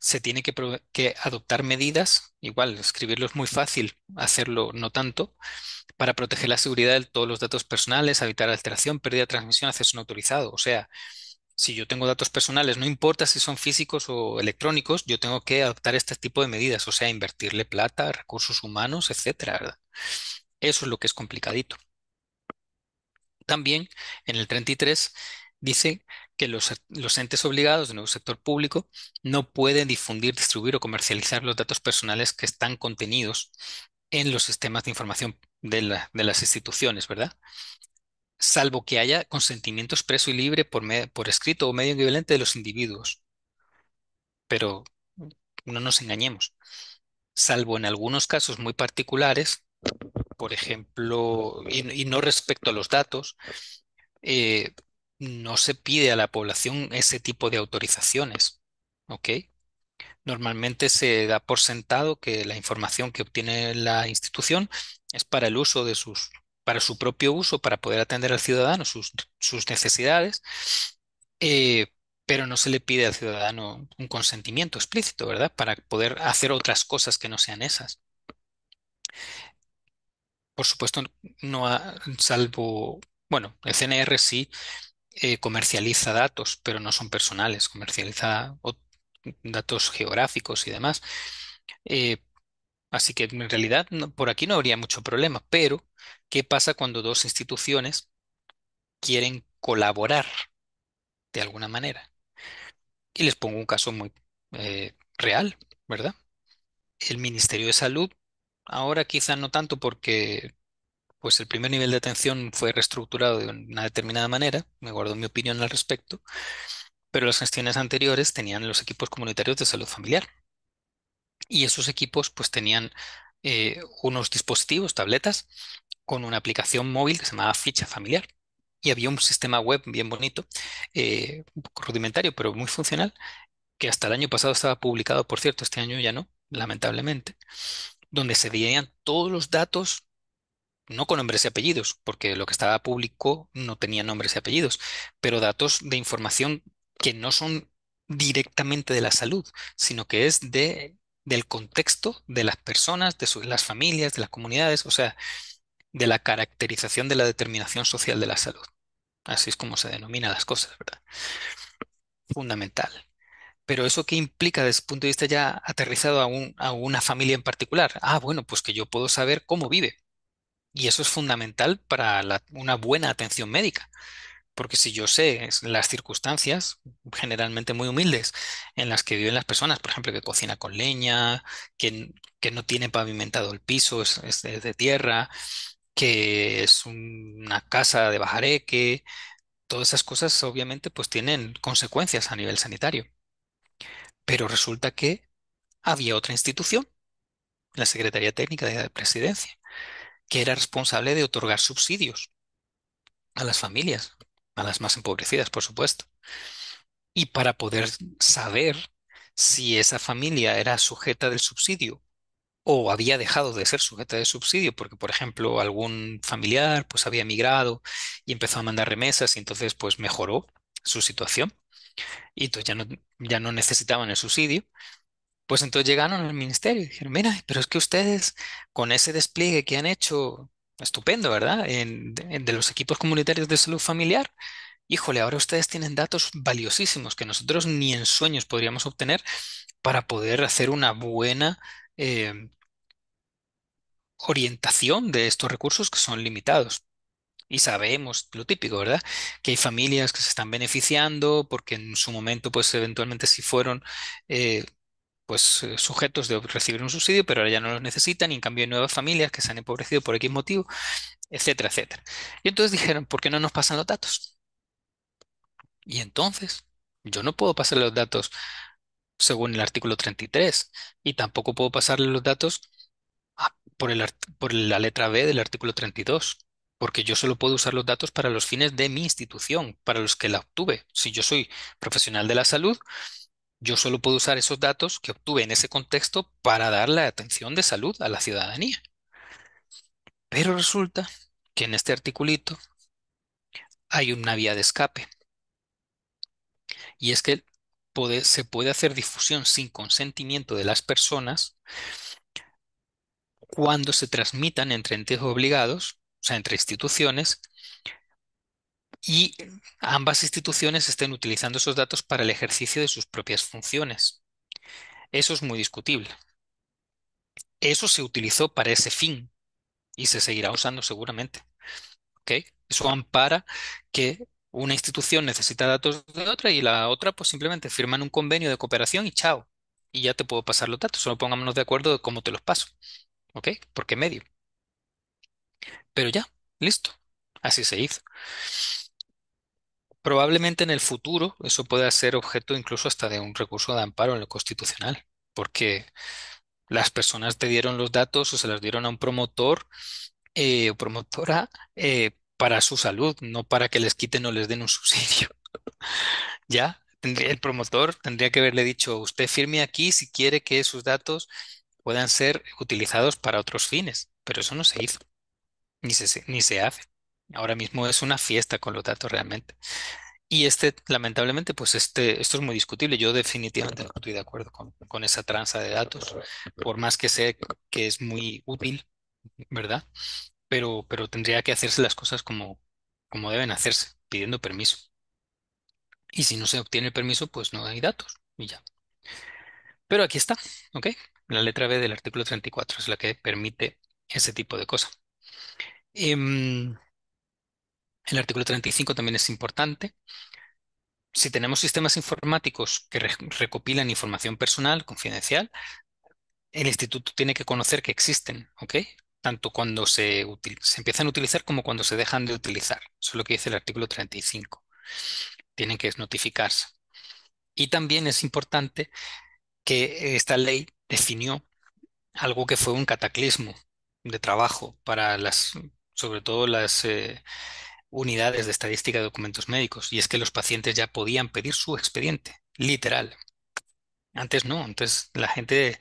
se tiene que, adoptar medidas, igual escribirlo es muy fácil, hacerlo no tanto, para proteger la seguridad de todos los datos personales, evitar alteración, pérdida de transmisión, acceso no autorizado. O sea, si yo tengo datos personales, no importa si son físicos o electrónicos, yo tengo que adoptar este tipo de medidas, o sea, invertirle plata, recursos humanos, etcétera, Eso es lo que es complicadito. También en el 33 dice que los, entes obligados del nuevo sector público no pueden difundir, distribuir o comercializar los datos personales que están contenidos en los sistemas de información de, las instituciones, ¿verdad? Salvo que haya consentimiento expreso y libre por, escrito o medio equivalente de los individuos. Pero no nos engañemos. Salvo en algunos casos muy particulares, por ejemplo, y, no respecto a los datos, eh, no se pide a la población ese tipo de autorizaciones, ¿ok? Normalmente se da por sentado que la información que obtiene la institución es para el uso de sus, para su propio uso, para poder atender al ciudadano sus, sus necesidades, eh, pero no se le pide al ciudadano un consentimiento explícito, ¿verdad? Para poder hacer otras cosas que no sean esas. Por supuesto, no ha, salvo, bueno, el CNR sí eh, comercializa datos, pero no son personales, comercializa datos geográficos y demás. Eh, así que en realidad por aquí no habría mucho problema, pero ¿qué pasa cuando dos instituciones quieren colaborar de alguna manera? Y les pongo un caso muy eh, real, ¿verdad? El Ministerio de Salud, ahora quizá no tanto porque pues el primer nivel de atención fue reestructurado de una determinada manera, me guardo mi opinión al respecto, pero las gestiones anteriores tenían los equipos comunitarios de salud familiar. Y esos equipos pues tenían eh, unos dispositivos, tabletas, con una aplicación móvil que se llamaba Ficha Familiar. Y había un sistema web bien bonito, eh, rudimentario, pero muy funcional, que hasta el año pasado estaba publicado, por cierto, este año ya no, lamentablemente, donde se veían todos los datos no con nombres y apellidos, porque lo que estaba público no tenía nombres y apellidos, pero datos de información que no son directamente de la salud, sino que es de, del contexto de las personas, de las familias, de las comunidades, o sea, de la caracterización de la determinación social de la salud. Así es como se denominan las cosas, ¿verdad? Fundamental. Pero eso qué implica desde el punto de vista ya aterrizado a una familia en particular? Ah, bueno, pues que yo puedo saber cómo vive, y eso es fundamental para una buena atención médica. Porque si yo sé las circunstancias, generalmente muy humildes, en las que viven las personas, por ejemplo, que cocina con leña, que, no tiene pavimentado el piso, es, de, tierra, que es una casa de bajareque, todas esas cosas obviamente pues tienen consecuencias a nivel sanitario. Pero resulta que había otra institución, la Secretaría Técnica de Presidencia, que era responsable de otorgar subsidios a las familias, a las más empobrecidas, por supuesto. Y para poder saber si esa familia era sujeta del subsidio o había dejado de ser sujeta de subsidio porque, por ejemplo, algún familiar pues había emigrado y empezó a mandar remesas y entonces pues mejoró su situación y entonces ya ya no necesitaban el subsidio pues entonces llegaron al ministerio y dijeron, mira, pero es que ustedes con ese despliegue que han hecho, estupendo, ¿verdad? de, los equipos comunitarios de salud familiar, híjole, ahora ustedes tienen datos valiosísimos que nosotros ni en sueños podríamos obtener para poder hacer una buena eh, orientación de estos recursos que son limitados. Y sabemos lo típico, ¿verdad? Que hay familias que se están beneficiando porque en su momento, pues eventualmente si fueron... Eh, pues eh, sujetos de recibir un subsidio, pero ahora ya no los necesitan y en cambio hay nuevas familias que se han empobrecido por X motivo, etcétera, etcétera. Y entonces dijeron, ¿por qué no nos pasan los datos? Y entonces, yo no puedo pasar los datos según el artículo 33 y tampoco puedo pasarle los datos por, el, por la letra B del artículo 32 porque yo solo puedo usar los datos para los fines de mi institución, para los que la obtuve. Si yo soy profesional de la salud, yo solo puedo usar esos datos que obtuve en ese contexto para dar la atención de salud a la ciudadanía. Pero resulta que en este articulito hay una vía de escape. Y es que se puede hacer difusión sin consentimiento de las personas cuando se transmitan entre entes obligados, o sea, entre instituciones, y ambas instituciones estén utilizando esos datos para el ejercicio de sus propias funciones. Eso es muy discutible. Eso se utilizó para ese fin y se seguirá usando seguramente. Eso ampara que una institución necesita datos de otra y la otra pues simplemente firman un convenio de cooperación y chao. Y ya te puedo pasar los datos, solo pongámonos de acuerdo de cómo te los paso. ¿Ok? ¿Por qué medio? Pero ya, listo. Así se hizo probablemente en el futuro eso pueda ser objeto incluso hasta de un recurso de amparo en lo constitucional, porque las personas te dieron los datos o se los dieron a un promotor eh, o promotora eh, para su salud, no para que les quiten o les den un <laughs> subsidio. ya, el promotor tendría que haberle dicho, usted firme aquí si quiere que sus datos puedan ser utilizados para otros fines, pero eso no se hizo, ni se, ni se hace. Ahora mismo es una fiesta con los datos realmente. Y este, lamentablemente, pues este, esto es muy discutible. Yo definitivamente no estoy de acuerdo con, esa tranza de datos, por más que sé que es muy útil, ¿verdad? Pero, pero tendría que hacerse las cosas como, como deben hacerse, pidiendo permiso. Y si no se obtiene permiso, pues no hay datos y ya. Pero aquí está, ¿ok? La letra B del artículo 34 es la que permite ese tipo de cosas em, el artículo 35 también es importante. Si tenemos sistemas informáticos que recopilan información personal, confidencial, el instituto tiene que conocer que existen, ¿ok? Tanto cuando se, empiezan a utilizar como cuando se dejan de utilizar. Eso es lo que dice el artículo 35. Tienen que notificarse. Y también es importante que esta ley definió algo que fue un cataclismo de trabajo para las, sobre todo las, eh, unidades de estadística de documentos médicos, y es que los pacientes ya podían pedir su expediente, literal. Antes no, entonces la gente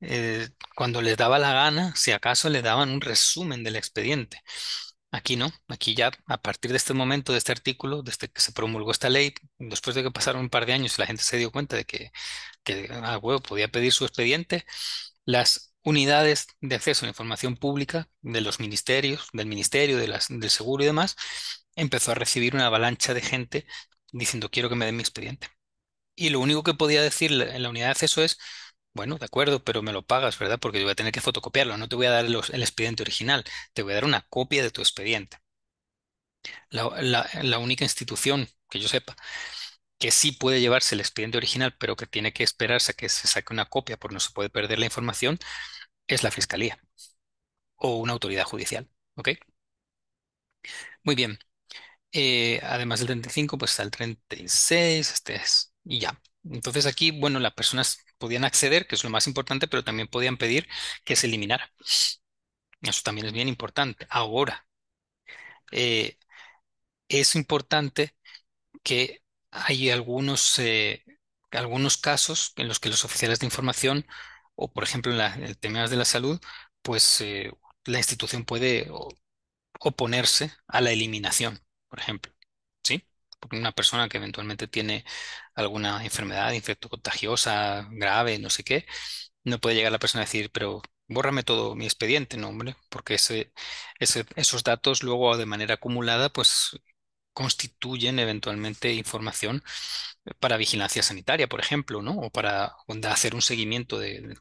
eh, cuando les daba la gana, si acaso le daban un resumen del expediente. Aquí no, aquí ya a partir de este momento, de este artículo, desde este que se promulgó esta ley, después de que pasaron un par de años y la gente se dio cuenta de que, ah, podía pedir su expediente, las unidades de acceso a la información pública de los ministerios, del ministerio, de las, del seguro y demás, empezó a recibir una avalancha de gente diciendo quiero que me den mi expediente. Y lo único que podía decir en la unidad de acceso es, bueno, de acuerdo, pero me lo pagas, ¿verdad? Porque yo voy a tener que fotocopiarlo, no te voy a dar el expediente original, te voy a dar una copia de tu expediente. La, la única institución que yo sepa que sí puede llevarse el expediente original, pero que tiene que esperarse a que se saque una copia porque no se puede perder la información, es la Fiscalía o una autoridad judicial. ¿Ok? Muy bien. Eh, además del 35, pues está el 36, este es, y ya. Entonces aquí, bueno, las personas podían acceder, que es lo más importante, pero también podían pedir que se eliminara. Eso también es bien importante. Ahora, eh, es importante que hay algunos, eh, algunos casos en los que los oficiales de información o por ejemplo en, temas de la salud, pues eh, la institución puede oponerse a la eliminación, por ejemplo, ¿sí? Porque una persona que eventualmente tiene alguna enfermedad infecto contagiosa grave, no sé qué, no puede llegar la persona a decir, pero bórrame todo mi expediente, no, hombre, porque esos datos luego de manera acumulada, pues constituyen eventualmente información para vigilancia sanitaria, por ejemplo, ¿no? O para hacer un seguimiento de,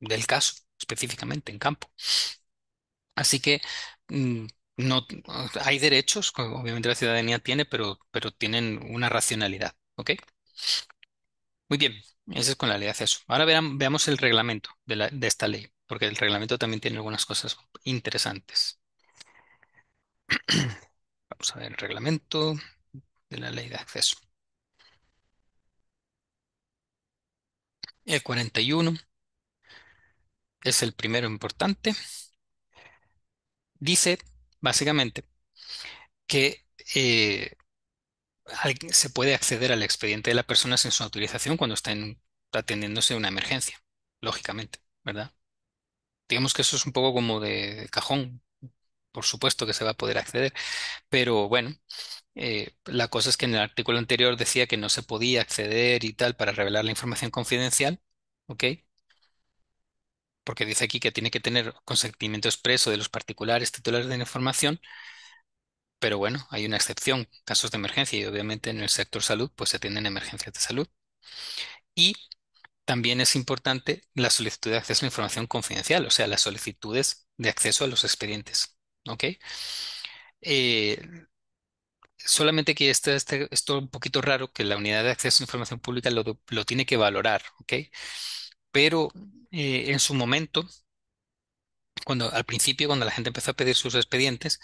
del caso, específicamente en campo. Así que mm, no hay derechos, obviamente la ciudadanía tiene, pero, pero tienen una racionalidad. Muy bien, eso es con la ley de acceso. Ahora veamos el reglamento de, de esta ley, porque el reglamento también tiene algunas cosas interesantes. <clears throat> Vamos a ver el reglamento de la ley de acceso. El 41 es el primero importante. Dice básicamente que eh, se puede acceder al expediente de la persona sin su autorización cuando está atendiéndose una emergencia, lógicamente, ¿verdad? Digamos que eso es un poco como de cajón, por supuesto que se va a poder acceder, pero bueno, eh, la cosa es que en el artículo anterior decía que no se podía acceder y tal para revelar la información confidencial, ¿ok? Porque dice aquí que tiene que tener consentimiento expreso de los particulares titulares de la información, pero bueno, hay una excepción, casos de emergencia, y obviamente en el sector salud pues se atienden emergencias de salud. Y también es importante la solicitud de acceso a la información confidencial, o sea, las solicitudes de acceso a los expedientes, ¿ok? Eh, Solamente que esto es este, un poquito raro que la unidad de acceso a información pública lo, tiene que valorar, ¿ok? Pero eh, en su momento, cuando al principio, cuando la gente empezó a pedir sus expedientes,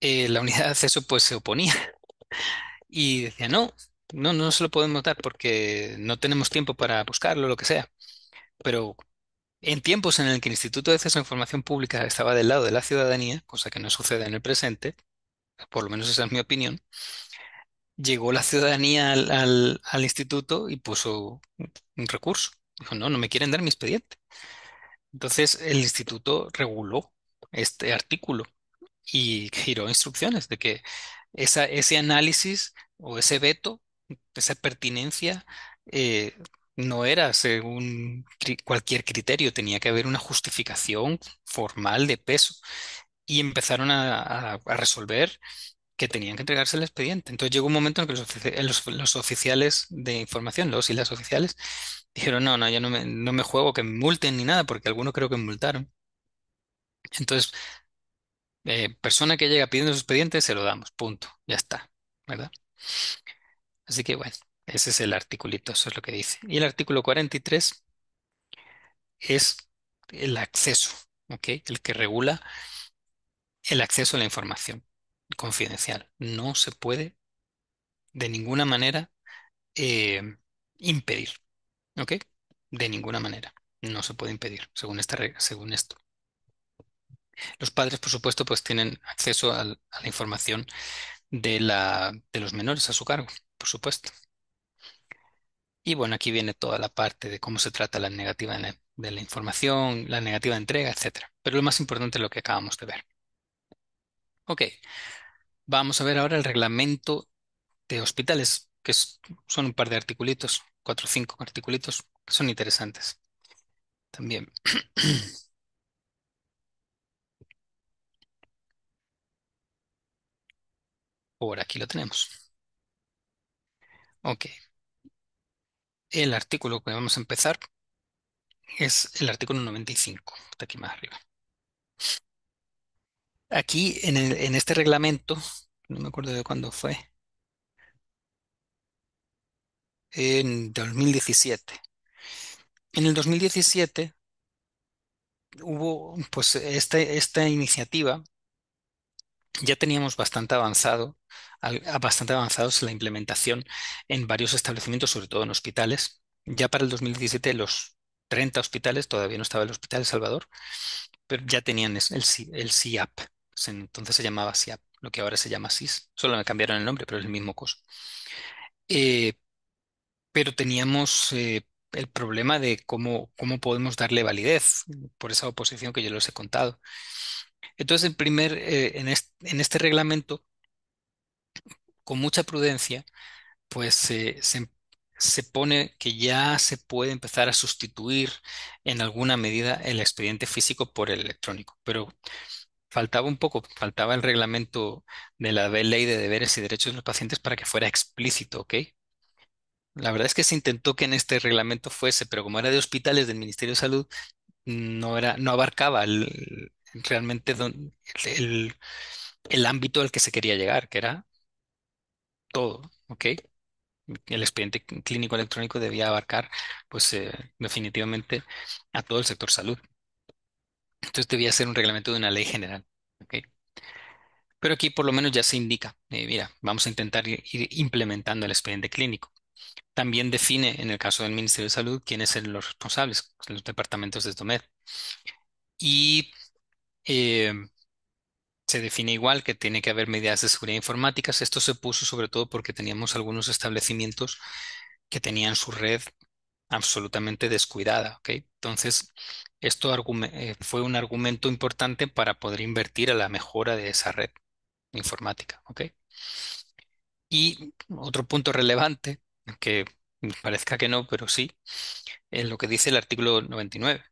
eh, la unidad de acceso pues se oponía <laughs> y decía, no, no, no se lo podemos dar porque no tenemos tiempo para buscarlo, lo que sea. Pero en tiempos en el que el Instituto de Acceso a Información Pública estaba del lado de la ciudadanía, cosa que no sucede en el presente, por lo menos esa es mi opinión, llegó la ciudadanía al, instituto y puso un recurso. Dijo, no, no me quieren dar mi expediente. Entonces el instituto reguló este artículo y giró instrucciones de que ese análisis o ese veto, esa pertinencia, eh, no era según cualquier criterio, tenía que haber una justificación formal de peso y empezaron a, resolver que tenían que entregarse el expediente. Entonces llegó un momento en que los, oficiales de información, los y las oficiales, dijeron, no, no, yo no me, no me juego que multen ni nada, porque algunos creo que me multaron. Entonces, eh, persona que llega pidiendo su expediente, se lo damos, punto, ya está, ¿verdad? Así que bueno, ese es el articulito, eso es lo que dice. Y el artículo 43 es el acceso, ¿ok? El que regula el acceso a la información confidencial. No se puede de ninguna manera eh, impedir. ¿Ok? De ninguna manera. No se puede impedir, según esta según esto. Los padres, por supuesto, pues tienen acceso a, la información de, los menores a su cargo, por supuesto. Y bueno, aquí viene toda la parte de cómo se trata la negativa de la, de la información, la negativa de entrega, etc. Pero lo más importante es lo que acabamos de ver. Ok, vamos a ver ahora el reglamento de hospitales, que son un par de articulitos, cuatro o cinco articulitos, que son interesantes también. <clears throat> Por aquí lo tenemos. Ok, el artículo que vamos a empezar es el artículo 95, está aquí más arriba. Aquí en, en este reglamento, no me acuerdo de cuándo fue, en 2017. En el 2017 hubo pues este, esta iniciativa, ya teníamos bastante avanzado, bastante avanzados la implementación en varios establecimientos, sobre todo en hospitales. Ya para el 2017 los 30 hospitales, todavía no estaba el Hospital El Salvador, pero ya tenían el, el CIAP. Pues, entonces se llamaba SIAP, lo que ahora se llama SIS. Solo me cambiaron el nombre, pero es el mismo coso. Eh, pero teníamos eh, el problema de cómo, cómo podemos darle validez por esa oposición que yo les he contado. Entonces, el primer, eh, en, este, en, este, reglamento, con mucha prudencia, pues se, em-, se pone que ya se puede empezar a sustituir en alguna medida el expediente físico por el electrónico. Pero faltaba un poco, faltaba el reglamento de la ley de deberes y derechos de los pacientes para que fuera explícito, ¿ok? La verdad es que se intentó que en este reglamento fuese, pero como era de hospitales del Ministerio de Salud, no era, no abarcaba realmente el, el ámbito al que se quería llegar, que era todo, ¿ok? el expediente clínico electrónico debía abarcar, pues, eh, definitivamente a todo el sector salud. Entonces debía ser un reglamento de una ley general. ¿okay? Pero aquí por lo menos ya se indica, eh, mira, vamos a intentar ir, implementando el expediente clínico. También define, en el caso del Ministerio de Salud, quiénes son los responsables, los departamentos de SDOMED. Y eh, se define igual que tiene que haber medidas de seguridad informáticas. Esto se puso sobre todo porque teníamos algunos establecimientos que tenían su red absolutamente descuidada. ¿okay? Entonces, esto eh, fue un argumento importante para poder invertir a la mejora de esa red informática. Y otro punto relevante, que parezca que no, pero sí, es lo que dice el artículo 99,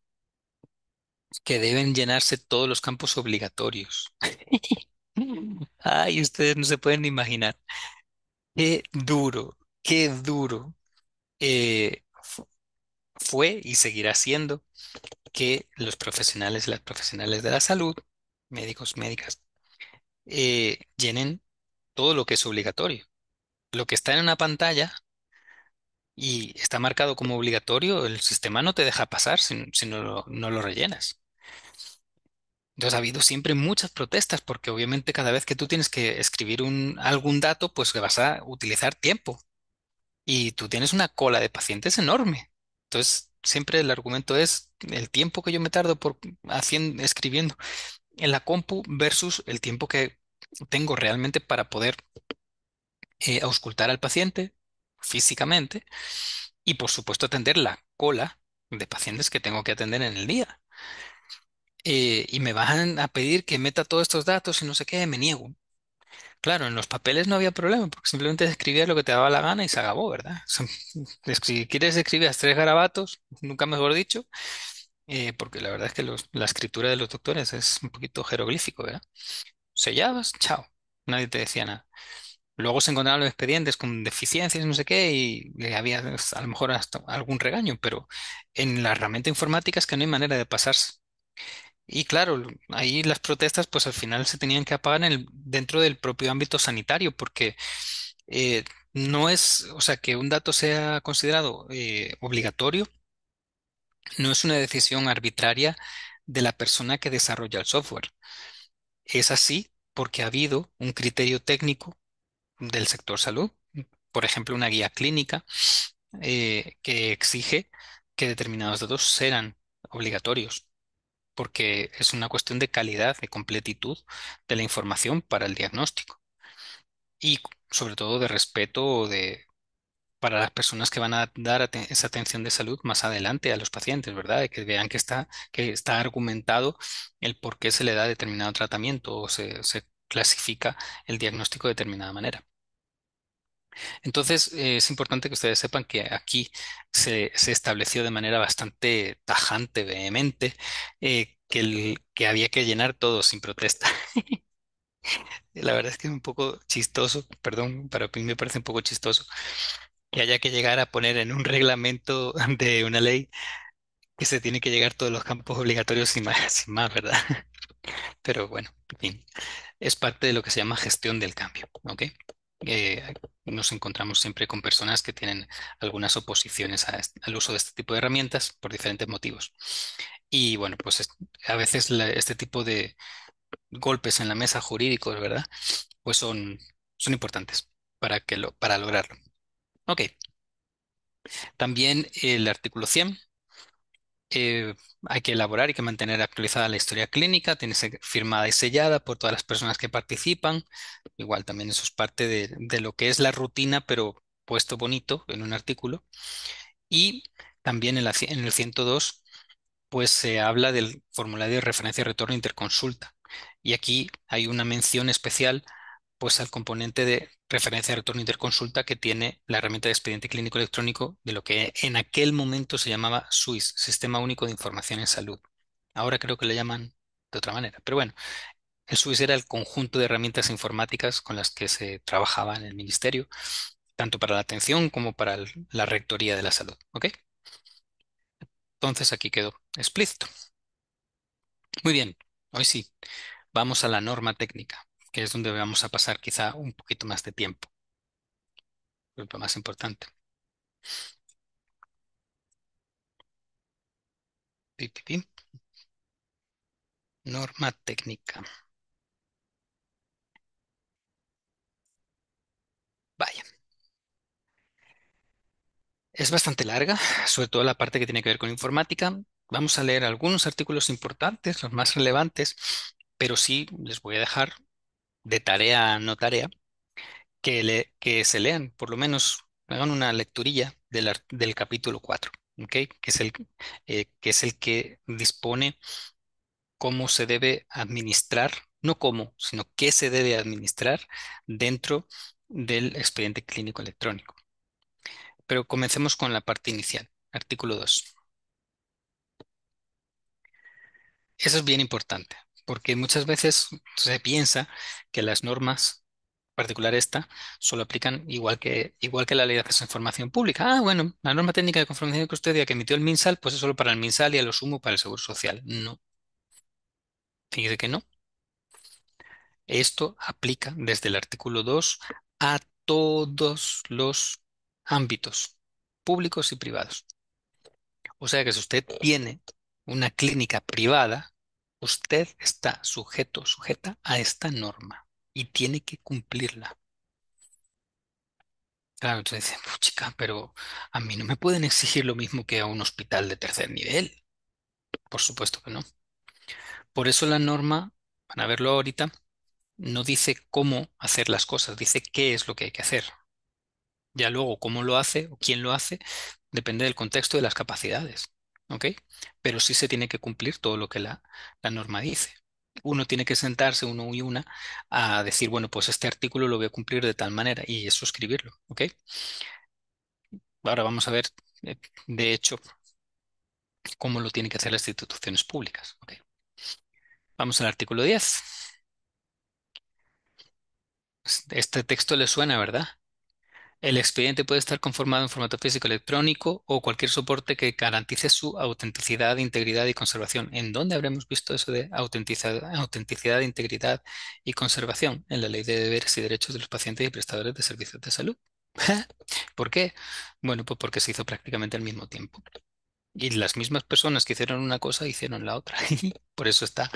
que deben llenarse todos los campos obligatorios. <laughs> Ay, ustedes no se pueden imaginar. Qué duro, qué duro eh, fue y seguirá siendo que los profesionales y las profesionales de la salud, médicos, médicas, eh, llenen todo lo que es obligatorio. Lo que está en una pantalla y está marcado como obligatorio, el sistema no te deja pasar si, no, lo, rellenas. Entonces ha habido siempre muchas protestas porque obviamente cada vez que tú tienes que escribir algún dato, pues vas a utilizar tiempo. Y tú tienes una cola de pacientes enorme. Entonces, siempre el argumento es el tiempo que yo me tardo por haciendo, escribiendo en la compu versus el tiempo que tengo realmente para poder eh, auscultar al paciente físicamente y, por supuesto, atender la cola de pacientes que tengo que atender en el día. Eh, y me van a pedir que meta todos estos datos y no sé qué, me niego. Claro, en los papeles no había problema, porque simplemente escribías lo que te daba la gana y se acabó, ¿verdad? si quieres escribías tres garabatos, nunca mejor dicho, eh, porque la verdad es que la escritura de los doctores es un poquito jeroglífico, ¿verdad? Sellabas, chao, nadie te decía nada. Luego se encontraban los expedientes con deficiencias, no sé qué, y eh, había pues, a lo mejor hasta algún regaño, pero en la herramienta informática es que no hay manera de pasarse. Y claro, ahí las protestas pues al final se tenían que apagar dentro del propio ámbito sanitario porque eh, no es, o sea, que un dato sea considerado eh, obligatorio, no es una decisión arbitraria de la persona que desarrolla el software. Es así porque ha habido un criterio técnico del sector salud, por ejemplo, una guía clínica eh, que exige que determinados datos sean obligatorios porque es una cuestión de calidad, de completitud de la información para el diagnóstico y sobre todo de respeto de, para las personas que van a dar esa atención de salud más adelante a los pacientes, ¿verdad? que vean que está, que está argumentado el por qué se le da determinado tratamiento o se, se clasifica el diagnóstico de determinada manera. Entonces, eh, es importante que ustedes sepan que aquí se, se estableció de manera bastante tajante, vehemente, eh, que, que había que llenar todo sin protesta. <laughs> La verdad es que es un poco chistoso, perdón, para mí me parece un poco chistoso que haya que llegar a poner en un reglamento <laughs> de una ley que se tiene que llegar todos los campos obligatorios sin más, más, ¿verdad? <laughs> Pero bueno, en fin, es parte de lo que se llama gestión del cambio, ¿ok? Eh, nos encontramos siempre con personas que tienen algunas oposiciones al uso de este tipo de herramientas por diferentes motivos. Y bueno, pues a veces este tipo de golpes en la mesa jurídicos, ¿verdad? Pues son, son importantes para, que lo, para lograrlo. Ok. También el artículo 100 eh, hay que elaborar y que mantener actualizada la historia clínica, tiene que ser firmada y sellada por todas las personas que participan. Igual también eso es parte de, lo que es la rutina, pero puesto bonito en un artículo. Y también en, el 102, pues se habla del formulario de referencia retorno e interconsulta. Y aquí hay una mención especial pues al componente de referencia de retorno e interconsulta que tiene la herramienta de expediente clínico electrónico de lo que en aquel momento se llamaba SUIS, Sistema Único de Información en Salud. Ahora creo que le llaman de otra manera, pero bueno, el SUIS era el conjunto de herramientas informáticas con las que se trabajaba en el ministerio, tanto para la atención como para la rectoría de la salud, ¿ok? Entonces aquí quedó explícito. Muy bien, hoy sí, vamos a la norma técnica que es donde vamos a pasar quizá un poquito más de tiempo. Lo más importante. Norma técnica. Vaya. Es bastante larga, sobre todo la parte que tiene que ver con informática. Vamos a leer algunos artículos importantes, los más relevantes, pero sí les voy a dejar de tarea no tarea, que, se lean, por lo menos hagan una lecturilla del, capítulo 4, que, es el, eh, que es el que dispone cómo se debe administrar, no cómo, sino qué se debe administrar dentro del expediente clínico electrónico. Pero comencemos con la parte inicial, artículo 2. Eso es bien importante porque muchas veces se piensa que las normas, en particular esta, solo aplican igual que, igual que la ley de acceso a información pública. Ah, bueno, la norma técnica de conformación que usted custodia que emitió el MinSal, pues es solo para el MinSal y a lo sumo para el Seguro Social. No. Fíjese que no. Esto aplica desde el artículo 2 a todos los ámbitos públicos y privados. O sea que si usted tiene una clínica privada, Usted está sujeto, sujeta a esta norma y tiene que cumplirla. Claro, entonces dice, chica, pero a mí no me pueden exigir lo mismo que a un hospital de tercer nivel. Por supuesto que no. Por eso la norma, van a verlo ahorita, no dice cómo hacer las cosas, dice qué es lo que hay que hacer. Ya luego, cómo lo hace o quién lo hace, depende del contexto y de las capacidades. Pero sí se tiene que cumplir todo lo que la, norma dice. Uno tiene que sentarse, uno y una, a decir, bueno, pues este artículo lo voy a cumplir de tal manera y eso suscribirlo, ¿ok? Ahora vamos a ver, eh, de hecho, cómo lo tienen que hacer las instituciones públicas, Vamos al artículo 10. Este texto le suena, ¿verdad? El expediente puede estar conformado en formato físico electrónico o cualquier soporte que garantice su autenticidad, integridad y conservación. ¿En dónde habremos visto eso de autenticidad, integridad y conservación? En la Ley de Deberes y Derechos de los Pacientes y Prestadores de Servicios de Salud. <laughs> ¿Por qué? Bueno, pues porque se hizo prácticamente al mismo tiempo. Y las mismas personas que hicieron una cosa hicieron la otra. <laughs> Por eso está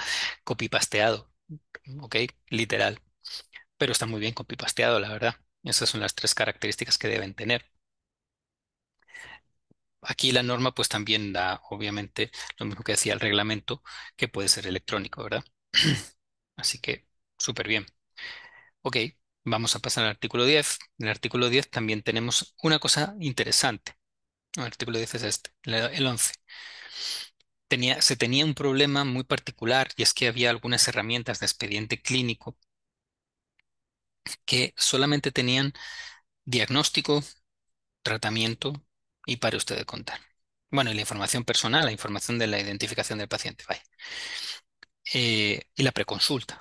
copipasteado. ¿Ok? Literal. Pero está muy bien copipasteado, la verdad. Esas son las tres características que deben tener. Aquí la norma pues también da, obviamente, lo mismo que decía el reglamento, que puede ser electrónico, ¿verdad? <clears throat> Así que, súper bien. Ok, vamos a pasar al artículo 10. En el artículo 10 también tenemos una cosa interesante. El artículo 10 es este, el 11. Tenía, se tenía un problema muy particular y es que había algunas herramientas de expediente clínico que solamente tenían diagnóstico, tratamiento y para usted de contar. Bueno, y la información personal, la información de la identificación del paciente, vaya. Eh, y la preconsulta.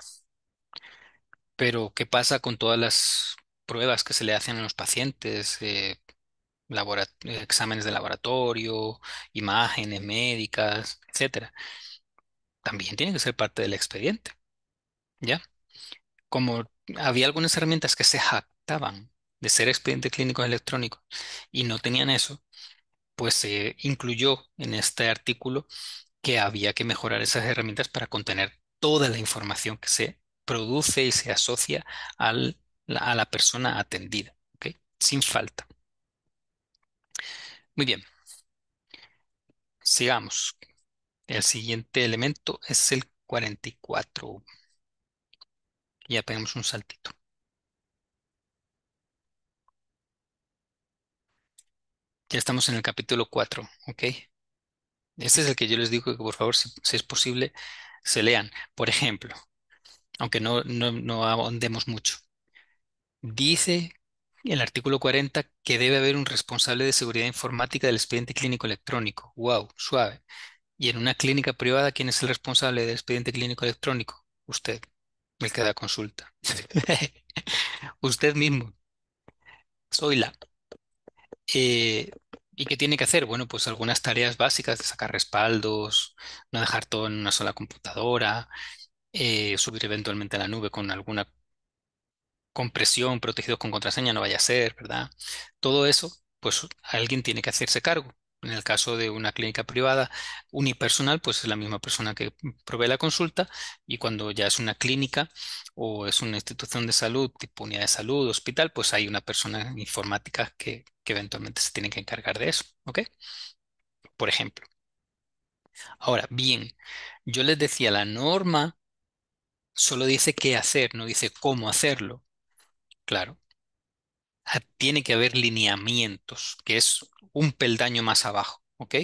Pero, ¿qué pasa con todas las pruebas que se le hacen a los pacientes? Eh, exámenes de laboratorio, imágenes médicas, etcétera. También tiene que ser parte del expediente. ¿Ya? Como había algunas herramientas que se jactaban de ser expedientes clínicos electrónicos y no tenían eso, pues se incluyó en este artículo que había que mejorar esas herramientas para contener toda la información que se produce y se asocia a la persona atendida, sin falta. Muy bien, sigamos. El siguiente elemento es el 44 ya pegamos un saltito. Ya estamos en el capítulo 4, ¿ok? Este es el que yo les digo que por favor, si, es posible, se lean. Por ejemplo, aunque no, no, no ahondemos mucho, dice el artículo 40 que debe haber un responsable de seguridad informática del expediente clínico electrónico. ¡Wow! Suave. Y en una clínica privada, ¿quién es el responsable del expediente clínico electrónico? Usted. Me queda consulta. <laughs> Usted mismo. Soy la. Eh, ¿y qué tiene que hacer? Bueno, pues algunas tareas básicas de sacar respaldos, no dejar todo en una sola computadora, eh, subir eventualmente a la nube con alguna compresión, protegido con contraseña, no vaya a ser, ¿verdad? Todo eso, pues alguien tiene que hacerse cargo. En el caso de una clínica privada unipersonal, pues es la misma persona que provee la consulta y cuando ya es una clínica o es una institución de salud, tipo unidad de salud, hospital, pues hay una persona informática que, eventualmente se tiene que encargar de eso, ¿ok? Por ejemplo. Ahora, bien, yo les decía, la norma solo dice qué hacer, no dice cómo hacerlo. Claro, Ah, tiene que haber lineamientos, que es un peldaño más abajo, ¿ok?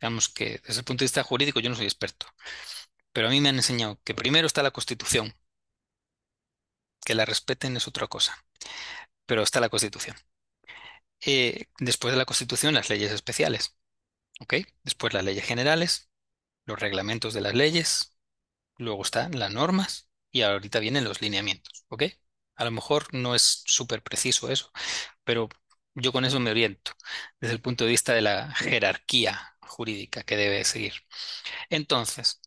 Digamos que desde el punto de vista jurídico yo no soy experto, pero a mí me han enseñado que primero está la Constitución, que la respeten es otra cosa, pero está la Constitución. Eh, después de la Constitución, las leyes especiales, ¿ok? Después las leyes generales, los reglamentos de las leyes, luego están las normas y ahorita vienen los lineamientos, ¿ok? A lo mejor no es súper preciso eso, pero yo con eso me oriento desde el punto de vista de la jerarquía jurídica que debe seguir. Entonces,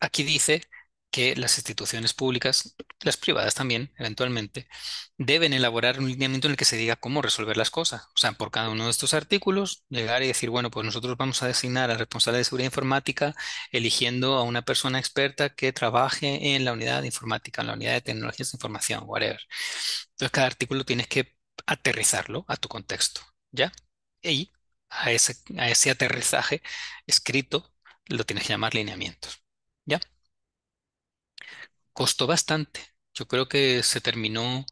aquí dice que las instituciones públicas, las privadas también, eventualmente, deben elaborar un lineamiento en el que se diga cómo resolver las cosas. O sea, por cada uno de estos artículos, llegar y decir, bueno, pues nosotros vamos a designar al responsable de seguridad informática eligiendo a una persona experta que trabaje en la unidad de informática, en la unidad de tecnologías de información, whatever. Entonces, cada artículo tienes que aterrizarlo a tu contexto, ¿ya? Y a ese, a ese aterrizaje escrito lo tienes que llamar lineamientos costó bastante. Yo creo que se terminó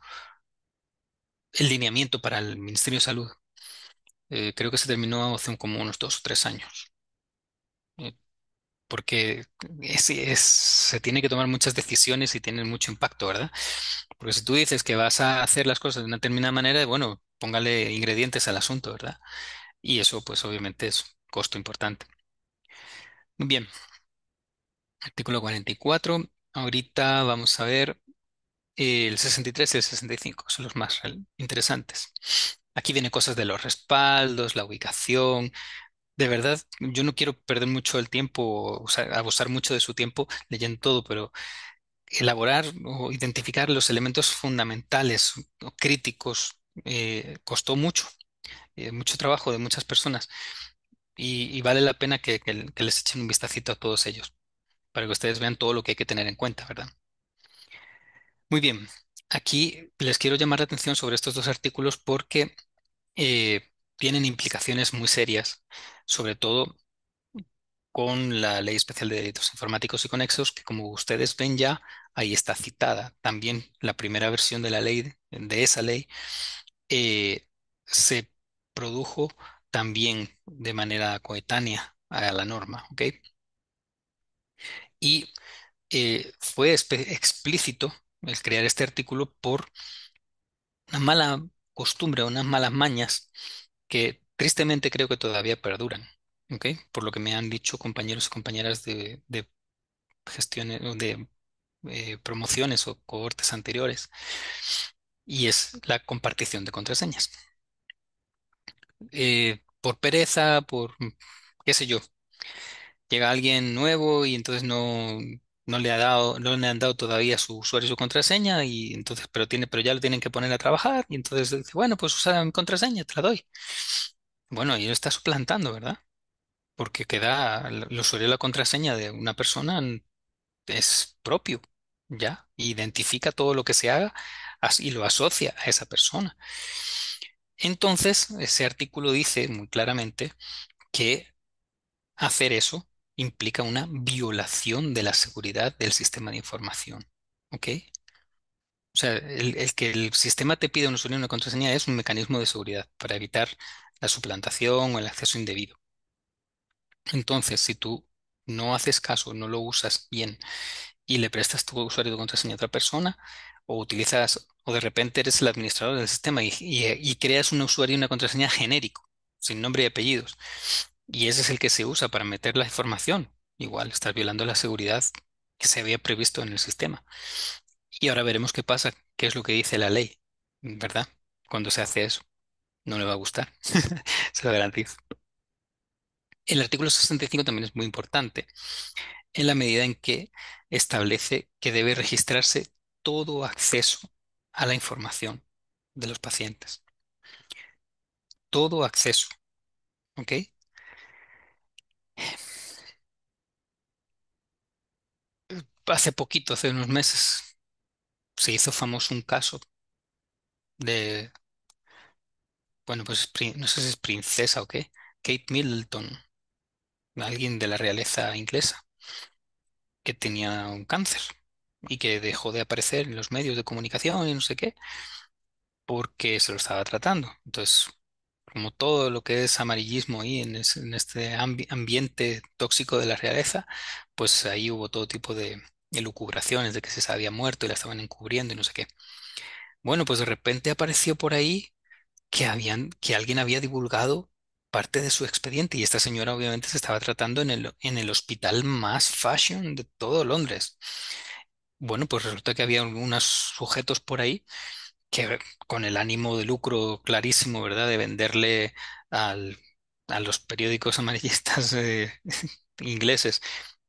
el lineamiento para el Ministerio de Salud. Eh, creo que se terminó hace como unos dos o tres años. Eh, porque es, se tiene que tomar muchas decisiones y tienen mucho impacto, ¿verdad? Porque si tú dices que vas a hacer las cosas de una determinada manera, bueno, póngale ingredientes al asunto, ¿verdad? Y eso, pues obviamente es costo importante. Muy bien. Artículo 44. Ahorita vamos a ver el 63 y el 65, son los más interesantes. Aquí vienen cosas de los respaldos, la ubicación. De verdad, yo no quiero perder mucho el tiempo, o sea, abusar mucho de su tiempo leyendo todo, pero elaborar o identificar los elementos fundamentales o críticos eh, costó mucho, eh, mucho trabajo de muchas personas y, vale la pena que, que les echen un vistacito a todos ellos para que ustedes vean todo lo que hay que tener en cuenta, ¿verdad? Muy bien, aquí les quiero llamar la atención sobre estos dos artículos porque eh, tienen implicaciones muy serias, sobre todo con la Ley Especial de Delitos Informáticos y Conexos, que como ustedes ven ya, ahí está citada. También la primera versión de la ley, de esa ley, eh, se produjo también de manera coetánea a la norma, ¿ok? y eh, fue explícito el crear este artículo por una mala costumbre, unas malas mañas que tristemente creo que todavía perduran, Por lo que me han dicho compañeros y compañeras de, de gestiones, de eh, promociones o cohortes anteriores, y es la compartición de contraseñas. Eh, por pereza, por qué sé yo llega alguien nuevo y entonces no, no le ha dado, no le han dado todavía su usuario y su contraseña, y entonces, pero tiene, pero ya lo tienen que poner a trabajar, y entonces dice, bueno, pues usa mi contraseña, te la doy. Bueno, y lo está suplantando, ¿verdad? Porque queda el usuario y la contraseña de una persona es propio, ya, identifica todo lo que se haga y lo asocia a esa persona. Entonces, ese artículo dice muy claramente que hacer eso implica una violación de la seguridad del sistema de información. ¿Ok? O sea, el, que el sistema te pida un usuario y una contraseña es un mecanismo de seguridad para evitar la suplantación o el acceso indebido. Entonces, si tú no haces caso, no lo usas bien y le prestas tu usuario y tu contraseña a otra persona, o utilizas, o de repente eres el administrador del sistema y creas un usuario y una contraseña genérico, sin nombre y apellidos, y ese es el que se usa para meter la información. Igual estás violando la seguridad que se había previsto en el sistema. Y ahora veremos qué pasa, qué es lo que dice la ley, ¿verdad? Cuando se hace eso, no le va a gustar, <laughs> se lo garantizo. El artículo 65 también es muy importante, en la medida en que establece que debe registrarse todo acceso a la información de los pacientes. Todo acceso. ¿Ok? Hace poquito, hace unos meses, se hizo famoso un caso de, bueno, pues no sé si es princesa o qué, Kate Middleton, alguien de la realeza inglesa, que tenía un cáncer y que dejó de aparecer en los medios de comunicación y no sé qué, porque se lo estaba tratando. Entonces, como todo lo que es amarillismo y en, este ambiente tóxico de la realeza, pues ahí hubo todo tipo de elucubraciones de que se había muerto y la estaban encubriendo y no sé qué. Bueno, pues de repente apareció por ahí que, habían, que alguien había divulgado parte de su expediente y esta señora obviamente se estaba tratando en el, en el hospital más fashion de todo Londres. Bueno, pues resulta que había unos sujetos por ahí que con el ánimo de lucro clarísimo, ¿verdad? De venderle al, a los periódicos amarillistas eh, <laughs> ingleses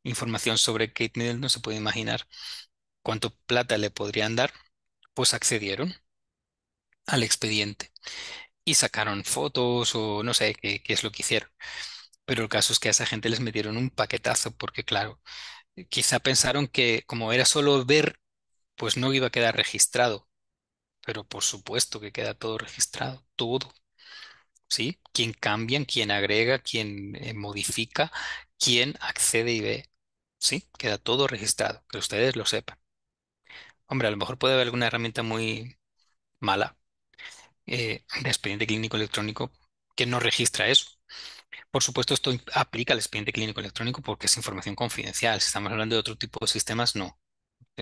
información sobre Kate Middleton, no se puede imaginar cuánto plata le podrían dar, pues accedieron al expediente y sacaron fotos o no sé qué, qué es lo que hicieron. Pero el caso es que a esa gente les metieron un paquetazo porque, claro, quizá pensaron que como era solo ver, pues no iba a quedar registrado pero por supuesto que queda todo registrado, todo. ¿Sí? Quién cambian, quién agrega, quién eh, modifica, quién accede y ve. ¿Sí? Queda todo registrado, que ustedes lo sepan. Hombre, a lo mejor puede haber alguna herramienta muy mala de eh, expediente clínico electrónico que no registra eso. Por supuesto, esto aplica al expediente clínico electrónico porque es información confidencial. Si estamos hablando de otro tipo de sistemas, no.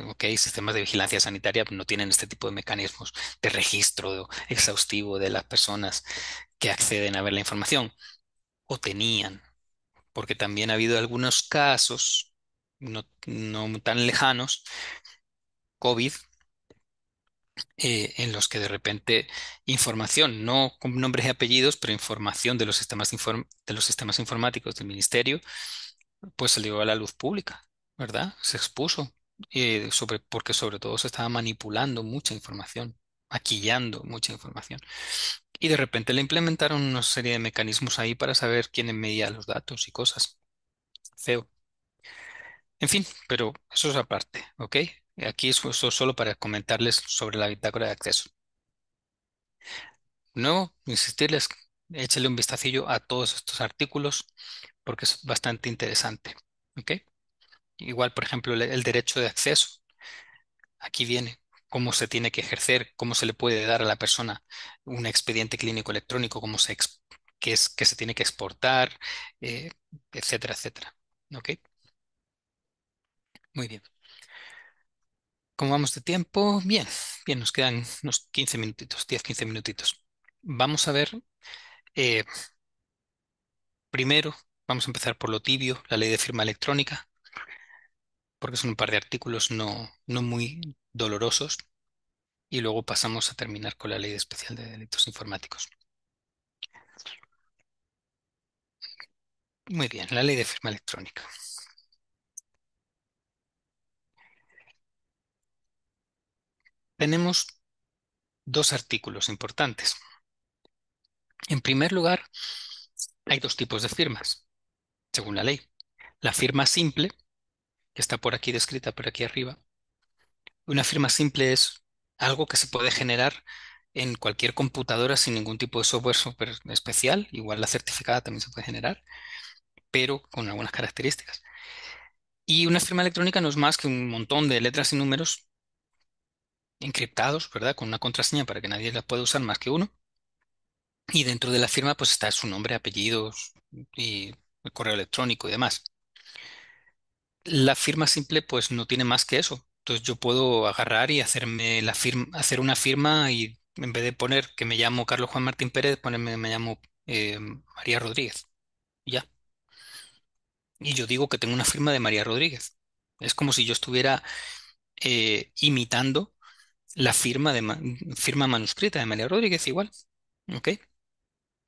OK, sistemas de vigilancia sanitaria pues, no tienen este tipo de mecanismos de registro exhaustivo de las personas que acceden a ver la información, o tenían, porque también ha habido algunos casos no, tan lejanos, COVID, eh, en los que de repente información, no con nombres y apellidos, pero información de los sistemas, de los sistemas informáticos del ministerio, pues salió a la luz pública, ¿verdad? Se expuso eh, sobre, porque sobre todo se estaba manipulando mucha información, maquillando mucha información. Y de repente le implementaron una serie de mecanismos ahí para saber quién medía los datos y cosas. Feo. En fin, pero eso es aparte, ¿ok? Aquí es solo para comentarles sobre la bitácora de acceso. No, insistirles, échale un vistacillo a todos estos artículos porque es bastante interesante, ¿ok? Igual, por ejemplo, el, derecho de acceso. Aquí viene cómo se tiene que ejercer, cómo se le puede dar a la persona un expediente clínico electrónico, cómo se qué es que se tiene que exportar, eh, etcétera, etcétera. ¿Ok? Muy bien. ¿Cómo vamos de tiempo? Bien, bien, nos quedan unos 15 minutitos, 10-15 minutitos. Vamos a ver, eh, primero, vamos a empezar por lo tibio, la ley de firma electrónica porque son un par de artículos no, no muy dolorosos, y luego pasamos a terminar con la ley especial de delitos informáticos. Muy bien, la ley de firma electrónica. Tenemos dos artículos importantes. En primer lugar, hay dos tipos de firmas, según la ley. La firma simple, que está por aquí descrita, por aquí arriba. Una firma simple es algo que se puede generar en cualquier computadora sin ningún tipo de software súper especial, igual la certificada también se puede generar, pero con algunas características. Y una firma electrónica no es más que un montón de letras y números encriptados, ¿verdad? Con una contraseña para que nadie la pueda usar más que uno. Y dentro de la firma pues está su nombre, apellidos y el correo electrónico y demás. La firma simple pues no tiene más que eso. Entonces yo puedo agarrar y hacerme la firma, hacer una firma y en vez de poner que me llamo Carlos Juan Martín Pérez, ponerme me llamo eh, María Rodríguez. Ya. Y yo digo que tengo una firma de María Rodríguez. Es como si yo estuviera eh, imitando la firma, de, firma manuscrita de María Rodríguez igual. ¿Ok?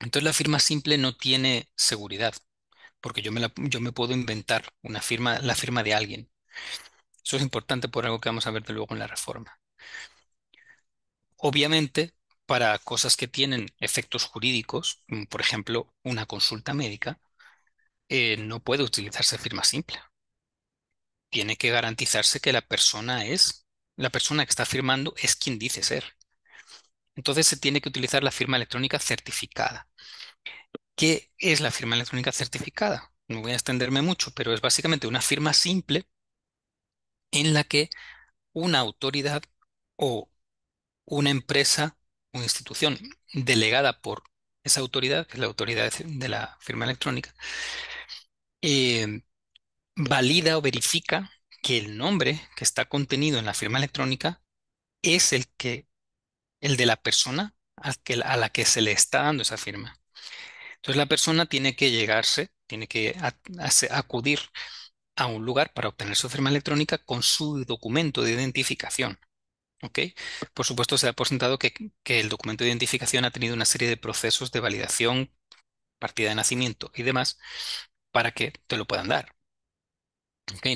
Entonces la firma simple no tiene seguridad porque yo me, yo me puedo inventar una firma, la firma de alguien. Eso es importante por algo que vamos a ver de luego en la reforma. Obviamente, para cosas que tienen efectos jurídicos, por ejemplo, una consulta médica, eh, no puede utilizarse firma simple. Tiene que garantizarse que la persona es, la persona que está firmando es quien dice ser. Entonces se tiene que utilizar la firma electrónica certificada. ¿Qué es la firma electrónica certificada? No voy a extenderme mucho, pero es básicamente una firma simple en la que una autoridad o una empresa o institución delegada por esa autoridad, que es la autoridad de la firma electrónica, eh, valida o verifica que el nombre que está contenido en la firma electrónica es el que el de la persona a la que se le está dando esa firma. Entonces la persona tiene que llegarse, tiene que acudir a un lugar para obtener su firma electrónica con su documento de identificación. Por supuesto, se ha presentado que, el documento de identificación ha tenido una serie de procesos de validación, partida de nacimiento y demás, para que te lo puedan dar.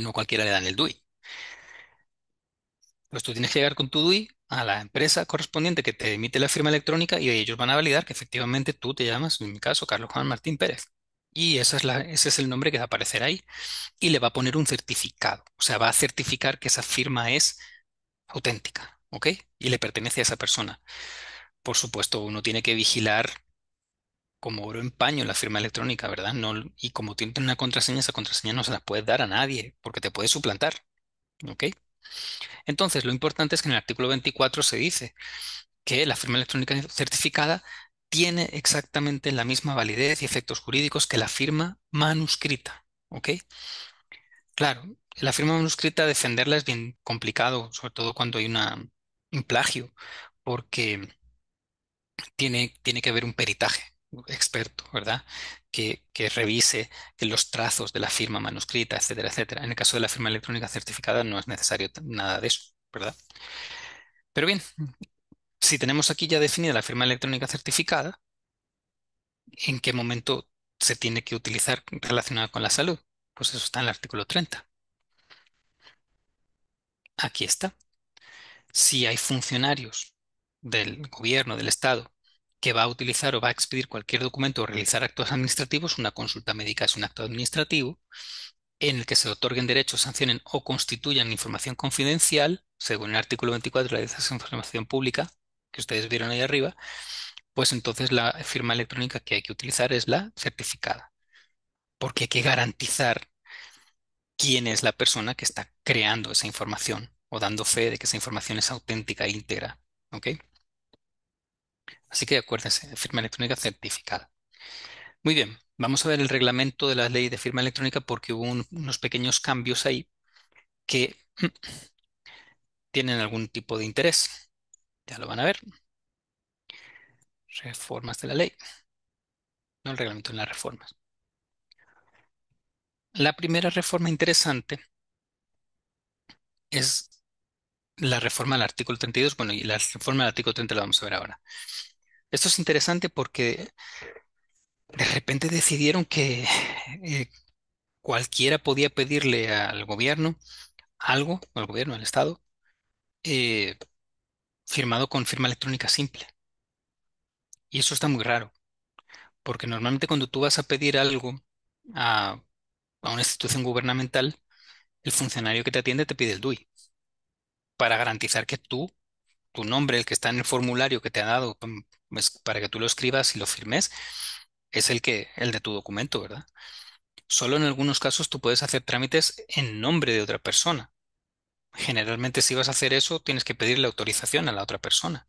No cualquiera le dan el DUI. Pues tú tienes que llegar con tu DUI a la empresa correspondiente que te emite la firma electrónica y ellos van a validar que efectivamente tú te llamas, en mi caso, Carlos Juan Martín Pérez. Y ese es el nombre que va a aparecer ahí. Y le va a poner un certificado. O sea, va a certificar que esa firma es auténtica, ¿ok? Y le pertenece a esa persona. Por supuesto, uno tiene que vigilar como oro en paño la firma electrónica, ¿verdad? No, y como tiene una contraseña, esa contraseña no se la puedes dar a nadie porque te puede suplantar, ¿ok? Entonces, lo importante es que en el artículo 24 se dice que la firma electrónica certificada tiene exactamente la misma validez y efectos jurídicos que la firma manuscrita. Claro, la firma manuscrita defenderla es bien complicado, sobre todo cuando hay un plagio, porque tiene, tiene que haber un peritaje experto, ¿verdad? que, revise los trazos de la firma manuscrita, etcétera, etcétera. En el caso de la firma electrónica certificada no es necesario nada de eso, ¿verdad? Pero bien, si tenemos aquí ya definida la firma electrónica certificada, ¿en qué momento se tiene que utilizar relacionada con la salud? Pues eso está en el artículo 30. Aquí está. Si hay funcionarios del gobierno, del Estado, que va a utilizar o va a expedir cualquier documento o realizar actos administrativos, una consulta médica es un acto administrativo, en el que se otorguen derechos, sancionen o constituyan información confidencial, según el artículo 24 de la Información Pública, que ustedes vieron ahí arriba, pues entonces la firma electrónica que hay que utilizar es la certificada, porque hay que garantizar quién es la persona que está creando esa información o dando fe de que esa información es auténtica e íntegra. Así que acuérdense, firma electrónica certificada. Muy bien, vamos a ver el reglamento de la ley de firma electrónica porque hubo unos pequeños cambios ahí que <clears throat> tienen algún tipo de interés. Ya lo van a ver. Reformas de la ley. No el reglamento en las reformas. La primera reforma interesante es la reforma del artículo 32, bueno, y la reforma del artículo 30 la vamos a ver ahora. Esto es interesante porque de repente decidieron que eh, cualquiera podía pedirle al gobierno algo, al gobierno, al Estado, eh, firmado con firma electrónica simple. Y eso está muy raro, porque normalmente cuando tú vas a pedir algo a una institución gubernamental, el funcionario que te atiende te pide el DUI para garantizar que tú, tu nombre, el que está en el formulario que te ha dado pues, para que tú lo escribas y lo firmes, es el que, el de tu documento, ¿verdad? Solo en algunos casos tú puedes hacer trámites en nombre de otra persona. Generalmente si vas a hacer eso tienes que pedirle autorización a la otra persona.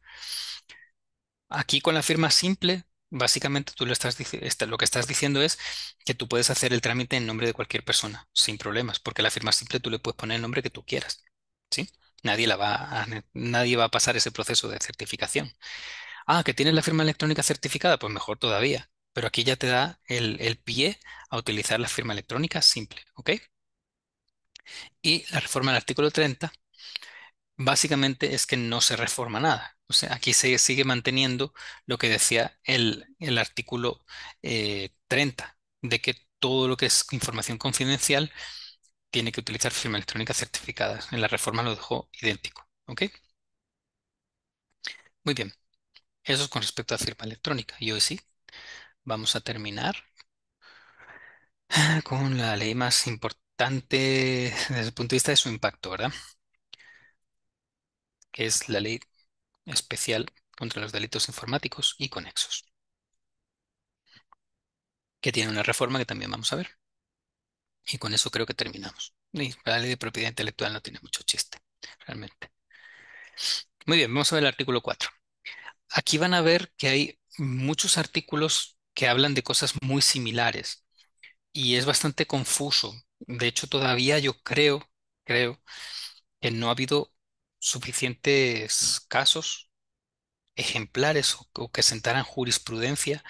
Aquí con la firma simple, básicamente tú lo, estás, este, lo que estás diciendo es que tú puedes hacer el trámite en nombre de cualquier persona, sin problemas, porque la firma simple tú le puedes poner el nombre que tú quieras. ¿Sí? Nadie, la va a, nadie va a pasar ese proceso de certificación. Ah, que tienes la firma electrónica certificada, pues mejor todavía. Pero aquí ya te da el, pie a utilizar la firma electrónica simple, Y la reforma del artículo 30 básicamente es que no se reforma nada. O sea, aquí se sigue manteniendo lo que decía el, artículo 30, eh, de que todo lo que es información confidencial tiene que utilizar firma electrónica certificada. En la reforma lo dejó idéntico. ¿Ok? Muy bien. Eso es con respecto a firma electrónica. Y hoy sí, vamos a terminar <sighs> con la ley más importante desde el punto de vista de su impacto, ¿verdad? Que es la ley especial contra los delitos informáticos y conexos. Que tiene una reforma que también vamos a ver. Y con eso creo que terminamos. la ley de propiedad intelectual no tiene mucho chiste, realmente. Muy bien, vamos a ver el artículo 4. Aquí van a ver que hay muchos artículos que hablan de cosas muy similares y es bastante confuso. De hecho, todavía yo creo, creo que no ha habido suficientes casos ejemplares o que sentaran jurisprudencia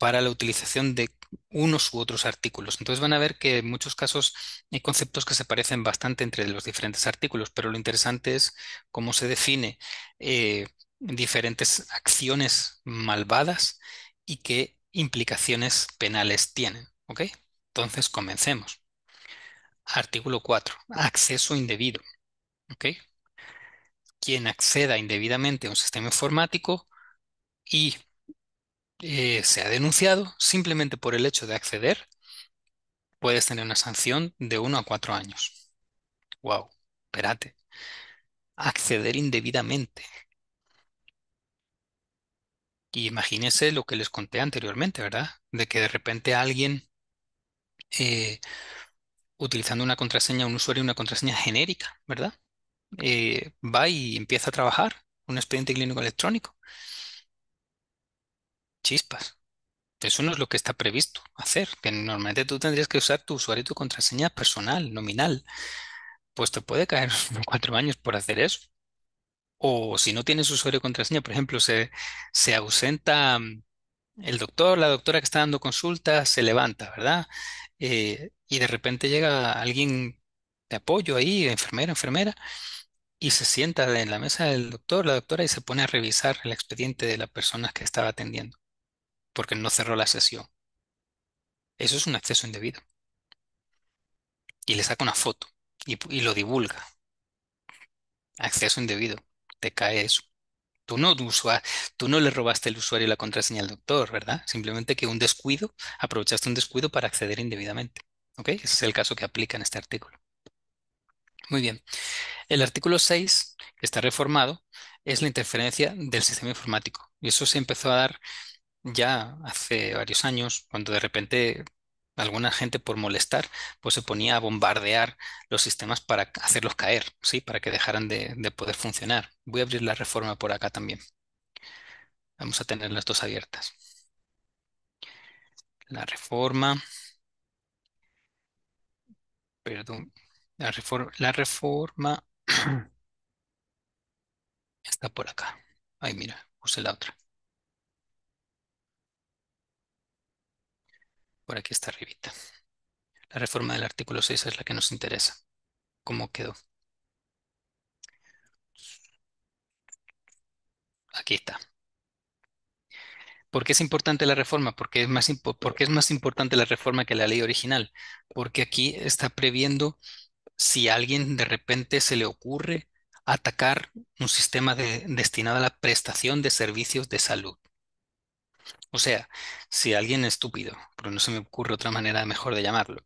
para la utilización de unos u otros artículos. Entonces van a ver que en muchos casos hay conceptos que se parecen bastante entre los diferentes artículos, pero lo interesante es cómo se define eh, diferentes acciones malvadas y qué implicaciones penales tienen. Entonces comencemos. Artículo 4. Acceso indebido. Quien acceda indebidamente a un sistema informático y eh, se ha denunciado simplemente por el hecho de acceder, puedes tener una sanción de uno a cuatro años. Wow, espérate. Acceder indebidamente. Y imagínense lo que les conté anteriormente, ¿verdad? De que de repente alguien, eh, utilizando una contraseña, un usuario, y una contraseña genérica, ¿verdad? Eh, va y empieza a trabajar un expediente clínico electrónico Chispas. Eso no es lo que está previsto hacer, que normalmente tú tendrías que usar tu usuario y tu contraseña personal, nominal. Pues te puede caer <laughs> cuatro años por hacer eso. O si no tienes usuario y contraseña, por ejemplo, se, se ausenta mm, el doctor, la doctora que está dando consulta, se levanta, ¿verdad? Eh, y de repente llega alguien de apoyo ahí, enfermera, enfermera, y se sienta en la mesa del doctor, la doctora, y se pone a revisar el expediente de la persona que estaba atendiendo porque no cerró la sesión. Eso es un acceso indebido. Y le saca una foto y, lo divulga. Acceso indebido. Te cae eso. Tú no, tú no le robaste el usuario y la contraseña al doctor, ¿verdad? Simplemente que un descuido, aprovechaste un descuido para acceder indebidamente. ¿Ok? Ese es el caso que aplica en este artículo. Muy bien. El artículo 6, que está reformado, es la interferencia del sistema informático. Y eso se empezó a dar ya hace varios años, cuando de repente alguna gente por molestar, pues se ponía a bombardear los sistemas para hacerlos caer, ¿sí? Para que dejaran de, poder funcionar. Voy a abrir la reforma por acá también. Vamos a tener las dos abiertas. La reforma. Perdón. La reforma. La reforma <clears throat> está por acá. ay mira, puse la otra. por aquí está arribita. La reforma del artículo 6 es la que nos interesa. ¿Cómo quedó? Aquí está. ¿Por qué es importante la reforma? ¿Por qué es más, importante la reforma que la ley original? Porque aquí está previendo si alguien de repente se le ocurre atacar un sistema destinado a la prestación de servicios de salud. O sea, si alguien estúpido, pero no se me ocurre otra manera mejor de llamarlo,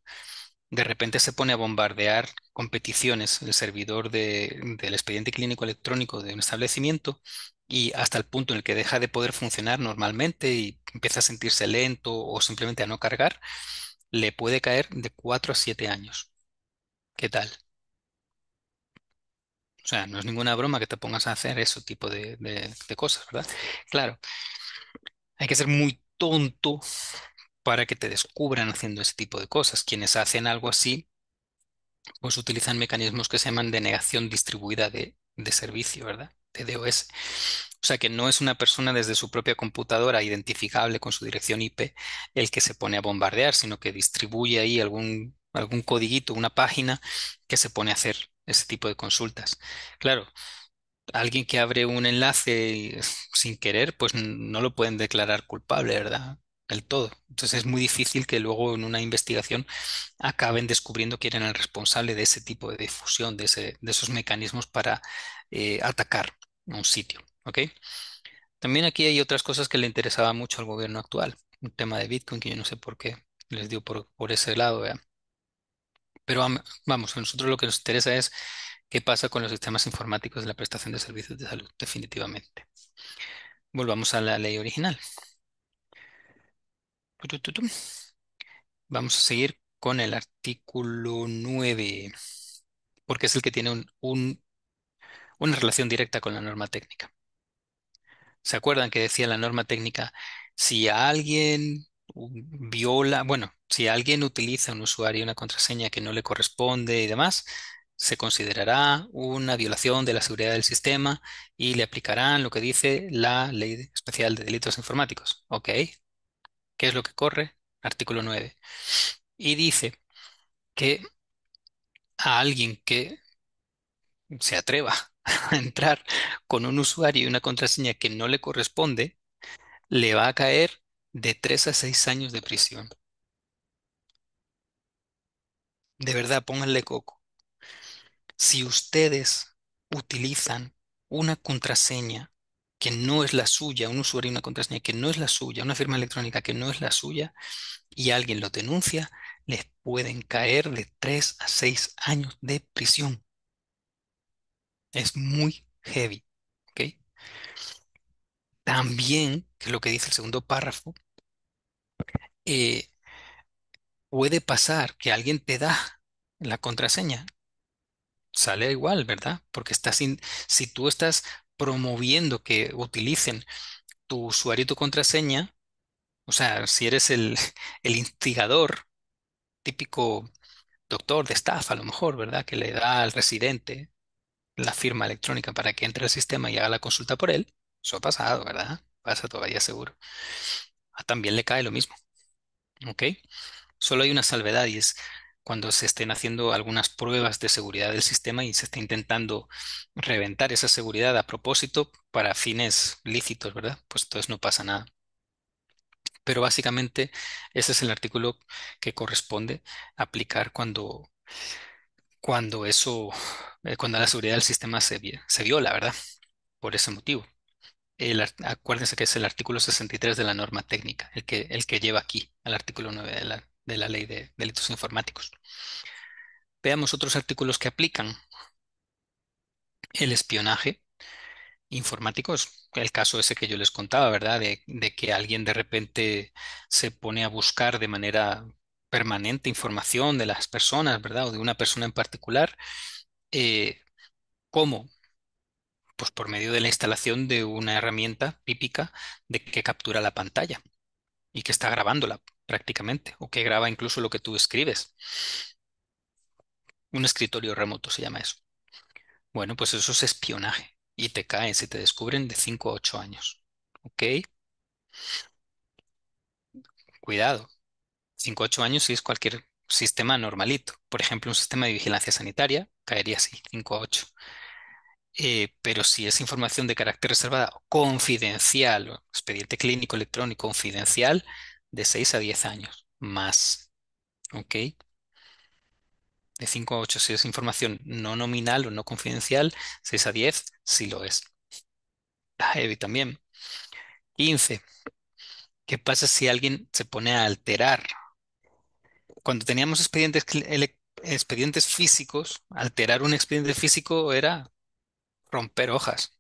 de repente se pone a bombardear con peticiones el servidor del expediente clínico electrónico de un establecimiento, y hasta el punto en el que deja de poder funcionar normalmente y empieza a sentirse lento o simplemente a no cargar, le puede caer de 4 a 7 años. ¿Qué tal? O sea, no es ninguna broma que te pongas a hacer ese tipo de cosas, ¿verdad? Claro, hay que ser muy tonto para que te descubran haciendo ese tipo de cosas. Quienes hacen algo así, pues utilizan mecanismos que se llaman denegación distribuida de, servicio, ¿verdad? De DoS. O sea que no es una persona desde su propia computadora identificable con su dirección IP el que se pone a bombardear, sino que distribuye ahí algún, algún codiguito, una página que se pone a hacer ese tipo de consultas. Claro, alguien que abre un enlace <laughs> sin querer, pues no lo pueden declarar culpable, ¿verdad? El todo. Entonces es muy difícil que luego en una investigación acaben descubriendo quién era el responsable de ese tipo de difusión, de, ese, de esos mecanismos para eh, atacar un sitio. ¿ok? También aquí hay otras cosas que le interesaba mucho al gobierno actual. Un tema de Bitcoin que yo no sé por qué les dio por, por ese lado. ¿verdad? Pero vamos, a nosotros lo que nos interesa es qué pasa con los sistemas informáticos de la prestación de servicios de salud, definitivamente. Volvamos a la ley original. Vamos a seguir con el artículo 9, porque es el que tiene una relación directa con la norma técnica. ¿Se acuerdan que decía la norma técnica? Si alguien viola, bueno, si alguien utiliza un usuario una contraseña que no le corresponde y demás, se considerará una violación de la seguridad del sistema y le aplicarán lo que dice la Ley Especial de Delitos Informáticos. ¿Ok? ¿Qué es lo que corre? Artículo 9. Y dice que a alguien que se atreva <laughs> a entrar con un usuario y una contraseña que no le corresponde, le va a caer de 3 a 6 años de prisión. De verdad, pónganle coco. Si ustedes utilizan una contraseña que no es la suya, un usuario y una contraseña que no es la suya, una firma electrónica que no es la suya, y alguien lo denuncia, les pueden caer de 3 a 6 años de prisión. Es muy heavy. También, que es lo que dice el segundo párrafo, eh, puede pasar que alguien te da la contraseña sale igual, ¿verdad? Porque estás si tú estás promoviendo que utilicen tu usuario y tu contraseña, o sea, si eres el, <laughs> el instigador, típico doctor de staff a lo mejor, ¿verdad? Que le da al residente la firma electrónica para que entre al sistema y haga la consulta por él. Eso ha pasado, ¿verdad? Pasa todavía seguro. Ah, también le cae lo mismo. ¿Ok? Solo hay una salvedad y es cuando se estén haciendo algunas pruebas de seguridad del sistema y se esté intentando reventar esa seguridad a propósito para fines lícitos, ¿verdad? Pues entonces no pasa nada. Pero básicamente ese es el artículo que corresponde aplicar cuando, cuando eso, eh, cuando la seguridad del sistema se, se viola, ¿verdad? Por ese motivo. acuérdense que es el artículo 63 de la norma técnica, el que, el que lleva aquí al artículo 9 de la, de la ley de delitos informáticos. Veamos otros artículos que aplican el espionaje informático. el caso ese que yo les contaba, ¿verdad? De, que alguien de repente se pone a buscar de manera permanente información de las personas, ¿verdad? O de una persona en particular. Eh, ¿Cómo? Pues por medio de la instalación de una herramienta típica de que captura la pantalla y que está grabándola prácticamente, o que graba incluso lo que tú escribes. Un escritorio remoto se llama eso. Bueno, pues eso es espionaje y te caen, si te descubren de 5 a 8 años. ¿Ok? Cuidado. 5 a 8 años si es cualquier sistema normalito. Por ejemplo, un sistema de vigilancia sanitaria caería así, 5 a 8. Eh, pero si es información de carácter reservada, confidencial, o expediente clínico electrónico confidencial, de 6 a 10 años más. ¿Ok? De 5 a 8 si es información no nominal o no confidencial, 6 a 10 sí lo es. Está heavy también. 15. ¿Qué pasa si alguien se pone a alterar? Cuando teníamos expedientes, expedientes físicos, alterar un expediente físico era romper hojas,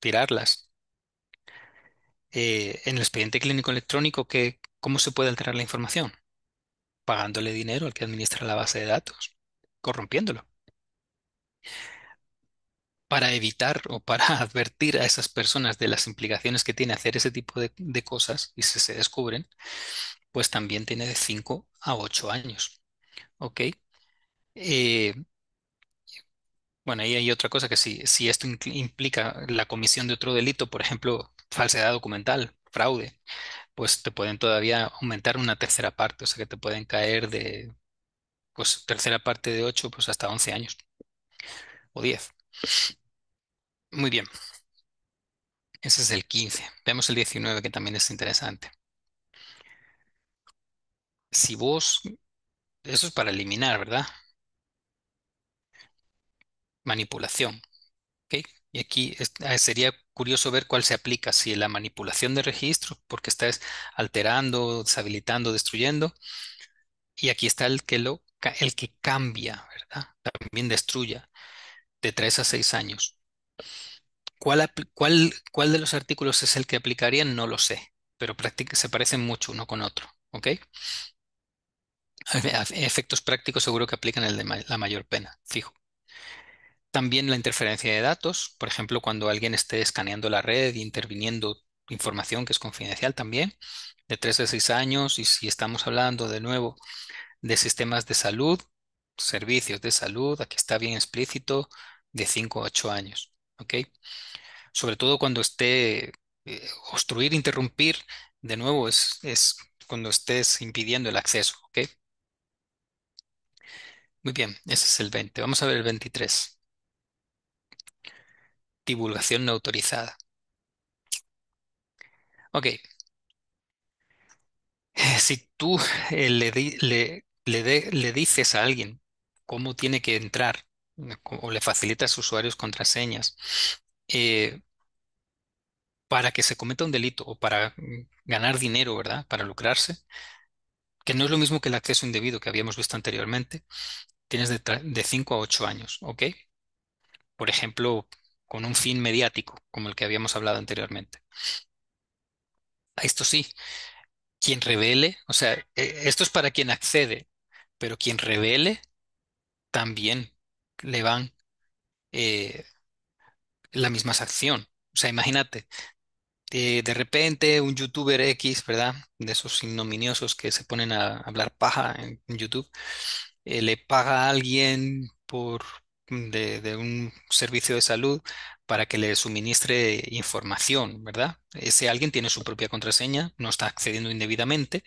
tirarlas. Eh, en el expediente clínico electrónico, ¿qué, ¿Cómo se puede alterar la información? Pagándole dinero al que administra la base de datos, corrompiéndolo. Para evitar o para <laughs> advertir a esas personas de las implicaciones que tiene hacer ese tipo de, cosas y si se descubren, pues también tiene de 5 a 8 años. ¿Ok? Eh, bueno, ahí hay otra cosa que si esto implica la comisión de otro delito, por ejemplo, falsedad documental, fraude, pues te pueden todavía aumentar una tercera parte, o sea que te pueden caer de, pues tercera parte de 8, pues hasta 11 años o 10. Muy bien. Ese es el 15. Vemos el 19 que también es interesante. Si vos, eso es para eliminar, ¿verdad? Manipulación. ¿ok? Y aquí ah, sería curioso ver cuál se aplica, si la manipulación de registros, porque estás alterando, deshabilitando, destruyendo. Y aquí está el que, lo, el que cambia, ¿verdad? También destruya de tres a seis años. ¿Cuál, de los artículos es el que aplicarían? No lo sé, pero se parecen mucho uno con otro, ¿ok? Efectos prácticos seguro que aplican el de la mayor pena, fijo. También la interferencia de datos, por ejemplo, cuando alguien esté escaneando la red e interviniendo información que es confidencial también, de 3 a 6 años, y si estamos hablando de nuevo de sistemas de salud, servicios de salud, aquí está bien explícito, de 5 a 8 años, ¿ok? Sobre todo cuando esté eh, obstruir, interrumpir, de nuevo es, es cuando estés impidiendo el acceso, ¿ok? Muy bien, ese es el 20. Vamos a ver el 23 divulgación no autorizada. Ok. <laughs> Si tú eh, le, dices a alguien cómo tiene que entrar eh, o le facilitas usuarios contraseñas eh, para que se cometa un delito o para mm, ganar dinero, ¿verdad? Para lucrarse, que no es lo mismo que el acceso indebido que habíamos visto anteriormente, tienes de, de 5 a 8 años, ¿ok? Por ejemplo, con un fin mediático, como el que habíamos hablado anteriormente. Esto sí, quien revele, o sea, e, esto es para quien accede, pero quien revele también le van eh, la misma sanción. O sea, imagínate, eh, de repente un youtuber X, ¿verdad? De esos ignominiosos que se ponen a hablar paja en, YouTube, eh, le paga a alguien por, de, un servicio de salud para que le suministre información, ¿verdad? Ese alguien tiene su propia contraseña, no está accediendo indebidamente,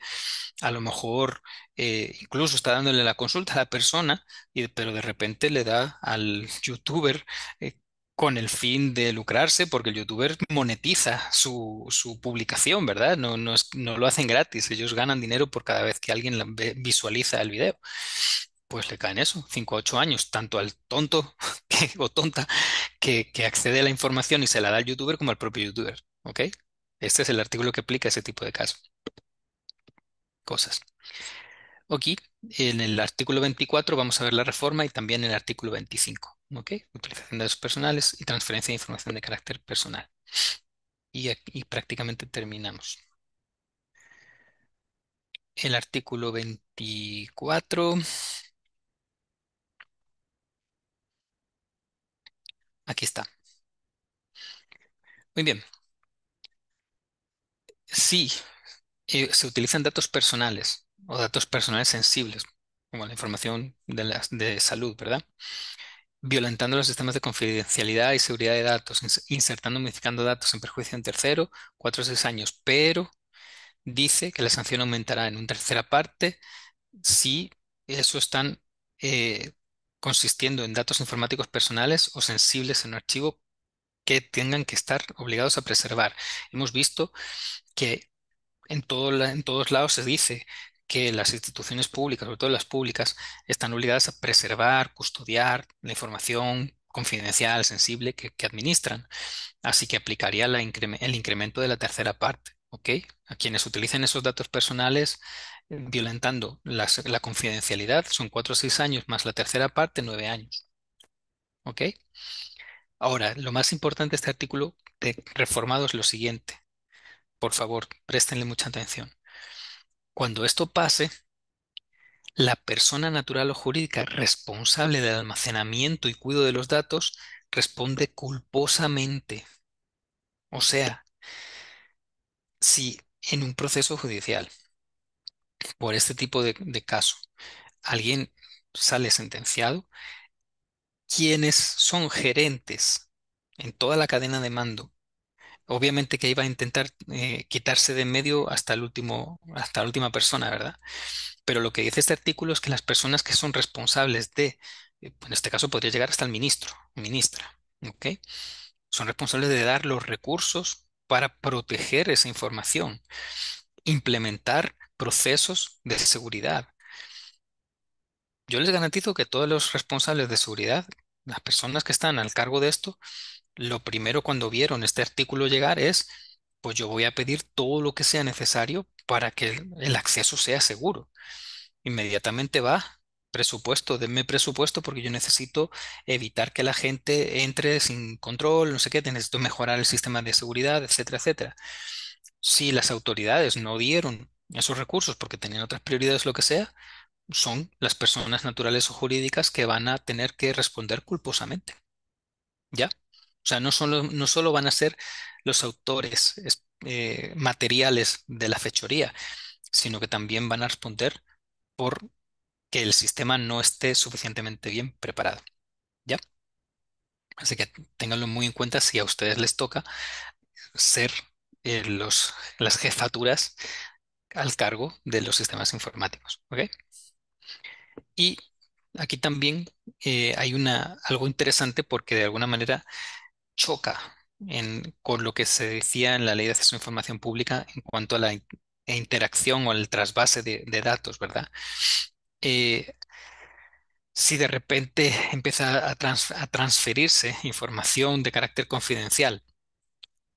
a lo mejor eh, incluso está dándole la consulta a la persona, pero de repente le da al youtuber eh, con el fin de lucrarse, porque el youtuber monetiza su, publicación, ¿verdad? No, no, lo hacen gratis, ellos ganan dinero por cada vez que alguien visualiza el video pues le caen eso, 5 a 8 años, tanto al tonto <laughs> que, o tonta que, accede a la información y se la da al youtuber como al propio youtuber. ¿Ok? Este es el artículo que aplica ese tipo de casos. Cosas. Aquí, en el artículo 24 vamos a ver la reforma y también el artículo 25. ¿Ok? Utilización de datos personales y transferencia de información de carácter personal. Y, prácticamente terminamos. El artículo 24 Aquí está. Muy bien. Si eh, se utilizan datos personales o datos personales sensibles, como la información de, de salud, ¿verdad? Violentando los sistemas de confidencialidad y seguridad de datos, insertando, modificando datos en perjuicio en tercero, cuatro o seis años, pero dice que la sanción aumentará en una tercera parte si eso están eh, consistiendo en datos informáticos personales o sensibles en un archivo que tengan que estar obligados a preservar. Hemos visto que en, todo en todos lados se dice que las instituciones públicas, sobre todo las públicas, están obligadas a preservar, custodiar la información confidencial, sensible que, administran. Así que aplicaría el incremento de la tercera parte. ¿ok? A quienes utilicen esos datos personales violentando la confidencialidad. Son cuatro o seis años más la tercera parte, nueve años. ¿Ok? Ahora, lo más importante de este artículo reformado es lo siguiente. Por favor, préstenle mucha atención. Cuando esto pase, la persona natural o jurídica responsable del almacenamiento y cuido de los datos responde culposamente. O sea, si en un proceso judicial por este tipo de, caso alguien sale sentenciado, quienes son gerentes en toda la cadena de mando, obviamente que iba a intentar eh, quitarse de en medio hasta el último, hasta la última persona, ¿verdad? Pero lo que dice este artículo es que las personas que son responsables de, eh, en este caso podría llegar hasta el ministro, ministra, ¿ok? Son responsables de dar los recursos para proteger esa información, implementar procesos de seguridad. Yo les garantizo que todos los responsables de seguridad, las personas que están al cargo de esto, lo primero cuando vieron este artículo llegar es, pues yo voy a pedir todo lo que sea necesario para que el acceso sea seguro. Inmediatamente va presupuesto, denme presupuesto porque yo necesito evitar que la gente entre sin control, no sé qué, necesito mejorar el sistema de seguridad, etcétera, etcétera. Si las autoridades no dieron esos recursos porque tenían otras prioridades, lo que sea, son las personas naturales o jurídicas que van a tener que responder culposamente. ¿Ya? O sea, no solo, no van a ser los autores eh, materiales de la fechoría, sino que también van a responder por que el sistema no esté suficientemente bien preparado. ¿Ya? Así que tenganlo muy en cuenta si a ustedes les toca ser eh, las jefaturas al cargo de los sistemas informáticos. Y aquí también eh, hay una, algo interesante porque de alguna manera choca con lo que se decía en la ley de acceso a información pública en cuanto a la e interacción o el trasvase de, datos, ¿verdad? Eh, si de repente empieza a, transferirse información de carácter confidencial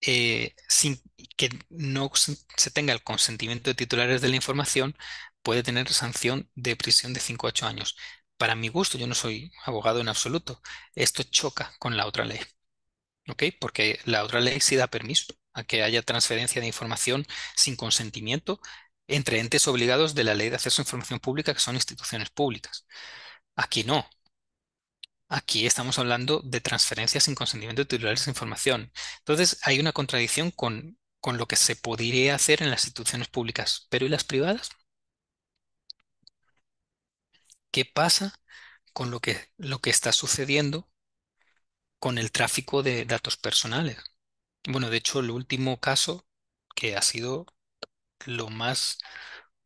eh, sin que no se tenga el consentimiento de titulares de la información puede tener sanción de prisión de 5 a 8 años. Para mi gusto, yo no soy abogado en absoluto. Esto choca con la otra ley. ¿Ok? Porque la otra ley sí da permiso a que haya transferencia de información sin consentimiento entre entes obligados de la ley de acceso a información pública, que son instituciones públicas. Aquí no. Aquí estamos hablando de transferencias sin consentimiento de titulares de información. Entonces, hay una contradicción con con lo que se podría hacer en las instituciones públicas. Pero ¿y las privadas? ¿Qué pasa con lo que, lo que está sucediendo con el tráfico de datos personales? Bueno, de hecho, el último caso que ha sido lo más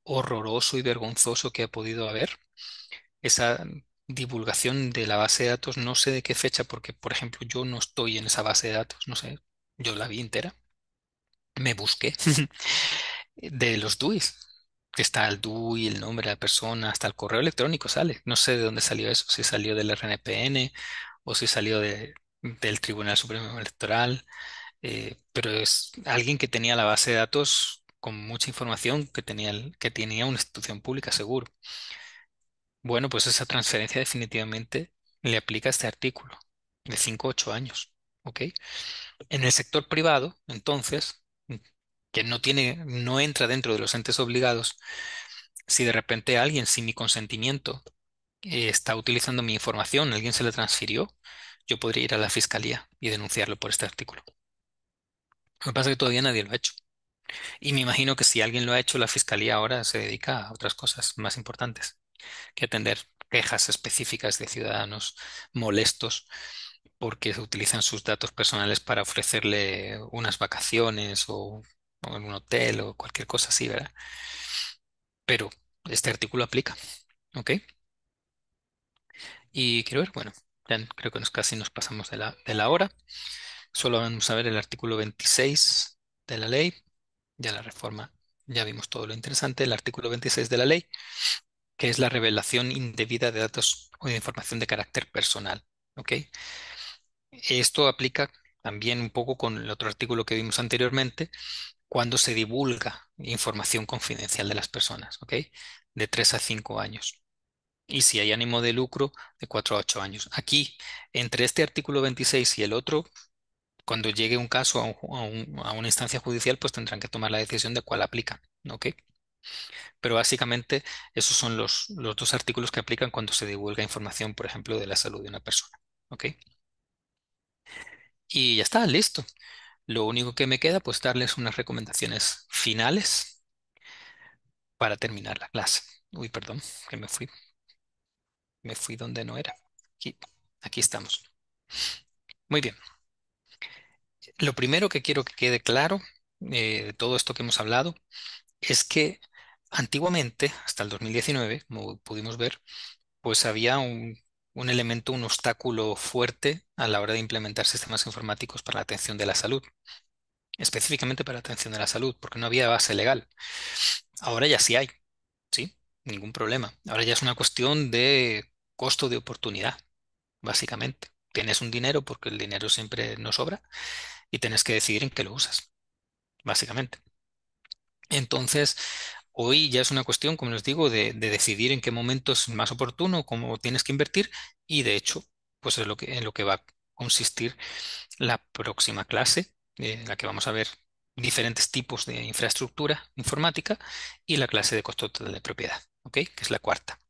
horroroso y vergonzoso que ha podido haber, esa divulgación de la base de datos, no sé de qué fecha, porque por ejemplo yo no estoy en esa base de datos, no sé, yo la vi entera, me busqué eh, de los DUIs, que está el DUI, el nombre de la persona, hasta el correo electrónico sale. No sé de dónde salió eso, si salió del RNPN o si salió del Tribunal Supremo Electoral, eh, pero es alguien que tenía la base de datos con mucha información que tenía, que tenía una institución pública seguro. Bueno, pues esa transferencia definitivamente le aplica a este artículo de 5 o 8 años. ¿ok? En el sector privado, entonces, que no tiene, no entra dentro de los entes obligados, si de repente alguien sin mi consentimiento eh, está utilizando mi información, alguien se la transfirió, yo podría ir a la fiscalía y denunciarlo por este artículo. Lo que pasa es que todavía nadie lo ha hecho. Y me imagino que si alguien lo ha hecho, la fiscalía ahora se dedica a otras cosas más importantes que atender quejas específicas de ciudadanos molestos porque utilizan sus datos personales para ofrecerle unas vacaciones o o en un hotel o cualquier cosa así, ¿verdad? Pero este artículo aplica, ¿ok? Y quiero ver, bueno, ya creo que nos casi nos pasamos de la, de la hora. Solo vamos a ver el artículo 26 de la ley, ya la reforma, ya vimos todo lo interesante, el artículo 26 de la ley, que es la revelación indebida de datos o de información de carácter personal, ¿ok? Esto aplica también un poco con el otro artículo que vimos anteriormente, cuando se divulga información confidencial de las personas, ¿ok? De 3 a 5 años. Y si hay ánimo de lucro, de 4 a 8 años. Aquí, entre este artículo 26 y el otro, cuando llegue un caso a, una instancia judicial, pues tendrán que tomar la decisión de cuál aplican, ¿ok? Pero básicamente esos son los, los dos artículos que aplican cuando se divulga información, por ejemplo, de la salud de una persona, ¿ok? Y ya está, listo. Lo único que me queda, pues darles unas recomendaciones finales para terminar la clase. Uy, perdón, que me fui. Me fui donde no era. Aquí, aquí estamos. Muy bien. Lo primero que quiero que quede claro eh, de todo esto que hemos hablado es que antiguamente, hasta el 2019, como pudimos ver, pues había un un elemento, un obstáculo fuerte a la hora de implementar sistemas informáticos para la atención de la salud, específicamente para la atención de la salud, porque no había base legal. Ahora ya sí hay, ¿sí? Ningún problema. Ahora ya es una cuestión de costo de oportunidad, básicamente. Tienes un dinero porque el dinero siempre nos sobra y tienes que decidir en qué lo usas, básicamente. Entonces, Hoy ya es una cuestión, como les digo, de, decidir en qué momento es más oportuno, cómo tienes que invertir y de hecho, pues es lo que, en lo que va a consistir la próxima clase, eh, en la que vamos a ver diferentes tipos de infraestructura informática y la clase de costo total de propiedad, ¿ok? que es la cuarta.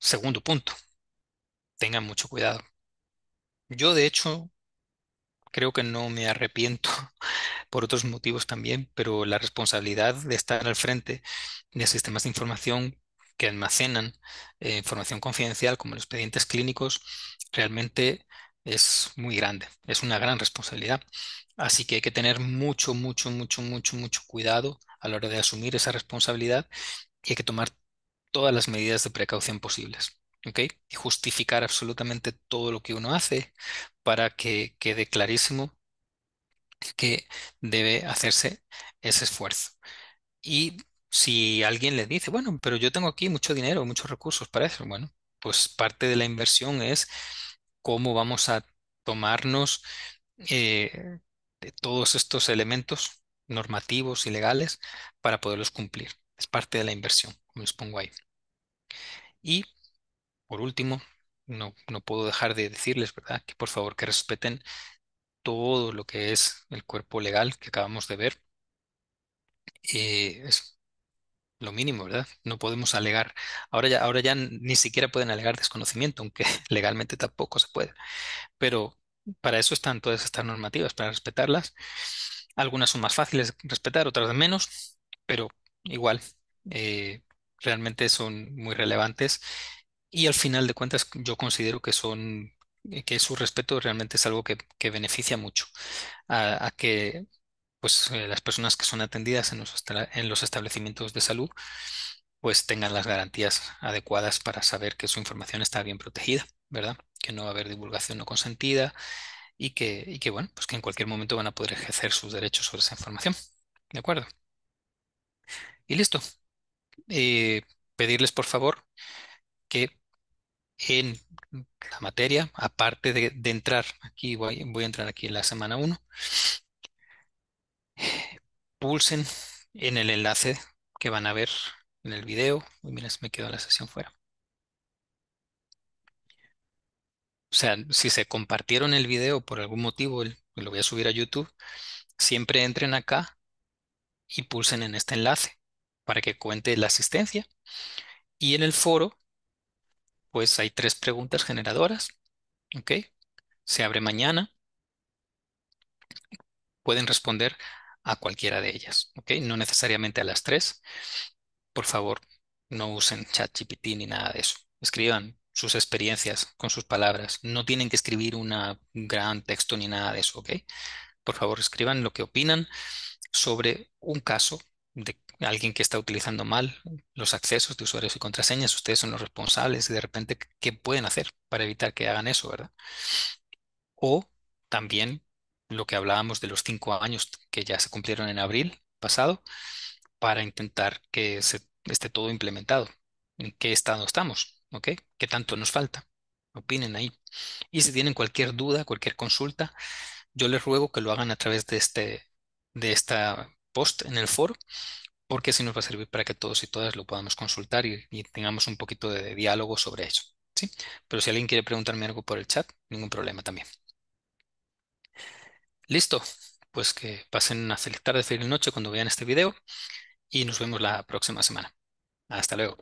Segundo punto, tengan mucho cuidado. Yo de hecho creo que no me arrepiento <laughs> por otros motivos también, pero la responsabilidad de estar al frente de sistemas de información que almacenan eh, información confidencial como los expedientes clínicos realmente es muy grande, es una gran responsabilidad. Así que hay que tener mucho, mucho, mucho, mucho, mucho cuidado a la hora de asumir esa responsabilidad y hay que tomar todas las medidas de precaución posibles. Y justificar absolutamente todo lo que uno hace para que quede clarísimo que debe hacerse ese esfuerzo. Y si alguien le dice, bueno, pero yo tengo aquí mucho dinero, muchos recursos para eso, bueno, pues parte de la inversión es cómo vamos a tomarnos eh, todos estos elementos normativos y legales para poderlos cumplir. Es parte de la inversión, como les pongo ahí. Y por último, no, no puedo dejar de decirles, ¿verdad? Que por favor que respeten todo lo que es el cuerpo legal que acabamos de ver. Eh, es lo mínimo, ¿verdad? No podemos alegar. Ahora ya, ahora ya ni siquiera pueden alegar desconocimiento, aunque <laughs> legalmente tampoco se puede. Pero para eso están todas estas normativas, para respetarlas. Algunas son más fáciles de respetar, otras menos, pero igual, eh, realmente son muy relevantes y al final de cuentas, yo considero que son eh, que su respeto realmente es algo que, beneficia mucho a, que pues, eh, las personas que son atendidas en los, en los establecimientos de salud pues tengan las garantías adecuadas para saber que su información está bien protegida, ¿verdad? Que no va a haber divulgación no consentida y que, bueno, pues que en cualquier momento van a poder ejercer sus derechos sobre esa información. ¿De acuerdo? Y listo. Eh, pedirles por favor que en la materia, aparte de, entrar, aquí voy, a entrar aquí en la semana 1, pulsen en el enlace que van a ver en el video. me quedó la sesión fuera. O sea, si se compartieron el video por algún motivo, lo voy a subir a YouTube, siempre entren acá y pulsen en este enlace para que cuente la asistencia. Y en el foro pues hay tres preguntas generadoras. ¿Ok? Se abre mañana. Pueden responder a cualquiera de ellas. ¿Ok? No necesariamente a las tres. Por favor, no usen chat, ChatGPT ni nada de eso. Escriban sus experiencias con sus palabras. No tienen que escribir un gran texto ni nada de eso. ¿Ok? Por favor, escriban lo que opinan sobre un caso de alguien que está utilizando mal los accesos de usuarios y contraseñas, ustedes son los responsables y de repente, ¿qué pueden hacer para evitar que hagan eso, verdad? O también lo que hablábamos de los cinco años que ya se cumplieron en abril pasado para intentar que esté todo implementado. ¿En qué estado estamos? ¿Qué tanto nos falta? Opinen ahí. Y si tienen cualquier duda, cualquier consulta, yo les ruego que lo hagan a través de este de esta post en el foro porque así nos va a servir para que todos y todas lo podamos consultar y, tengamos un poquito de, diálogo sobre eso. ¿sí? Pero si alguien quiere preguntarme algo por el chat, ningún problema también. Listo, pues que pasen a feliz tarde, feliz noche cuando vean este video y nos vemos la próxima semana. Hasta luego.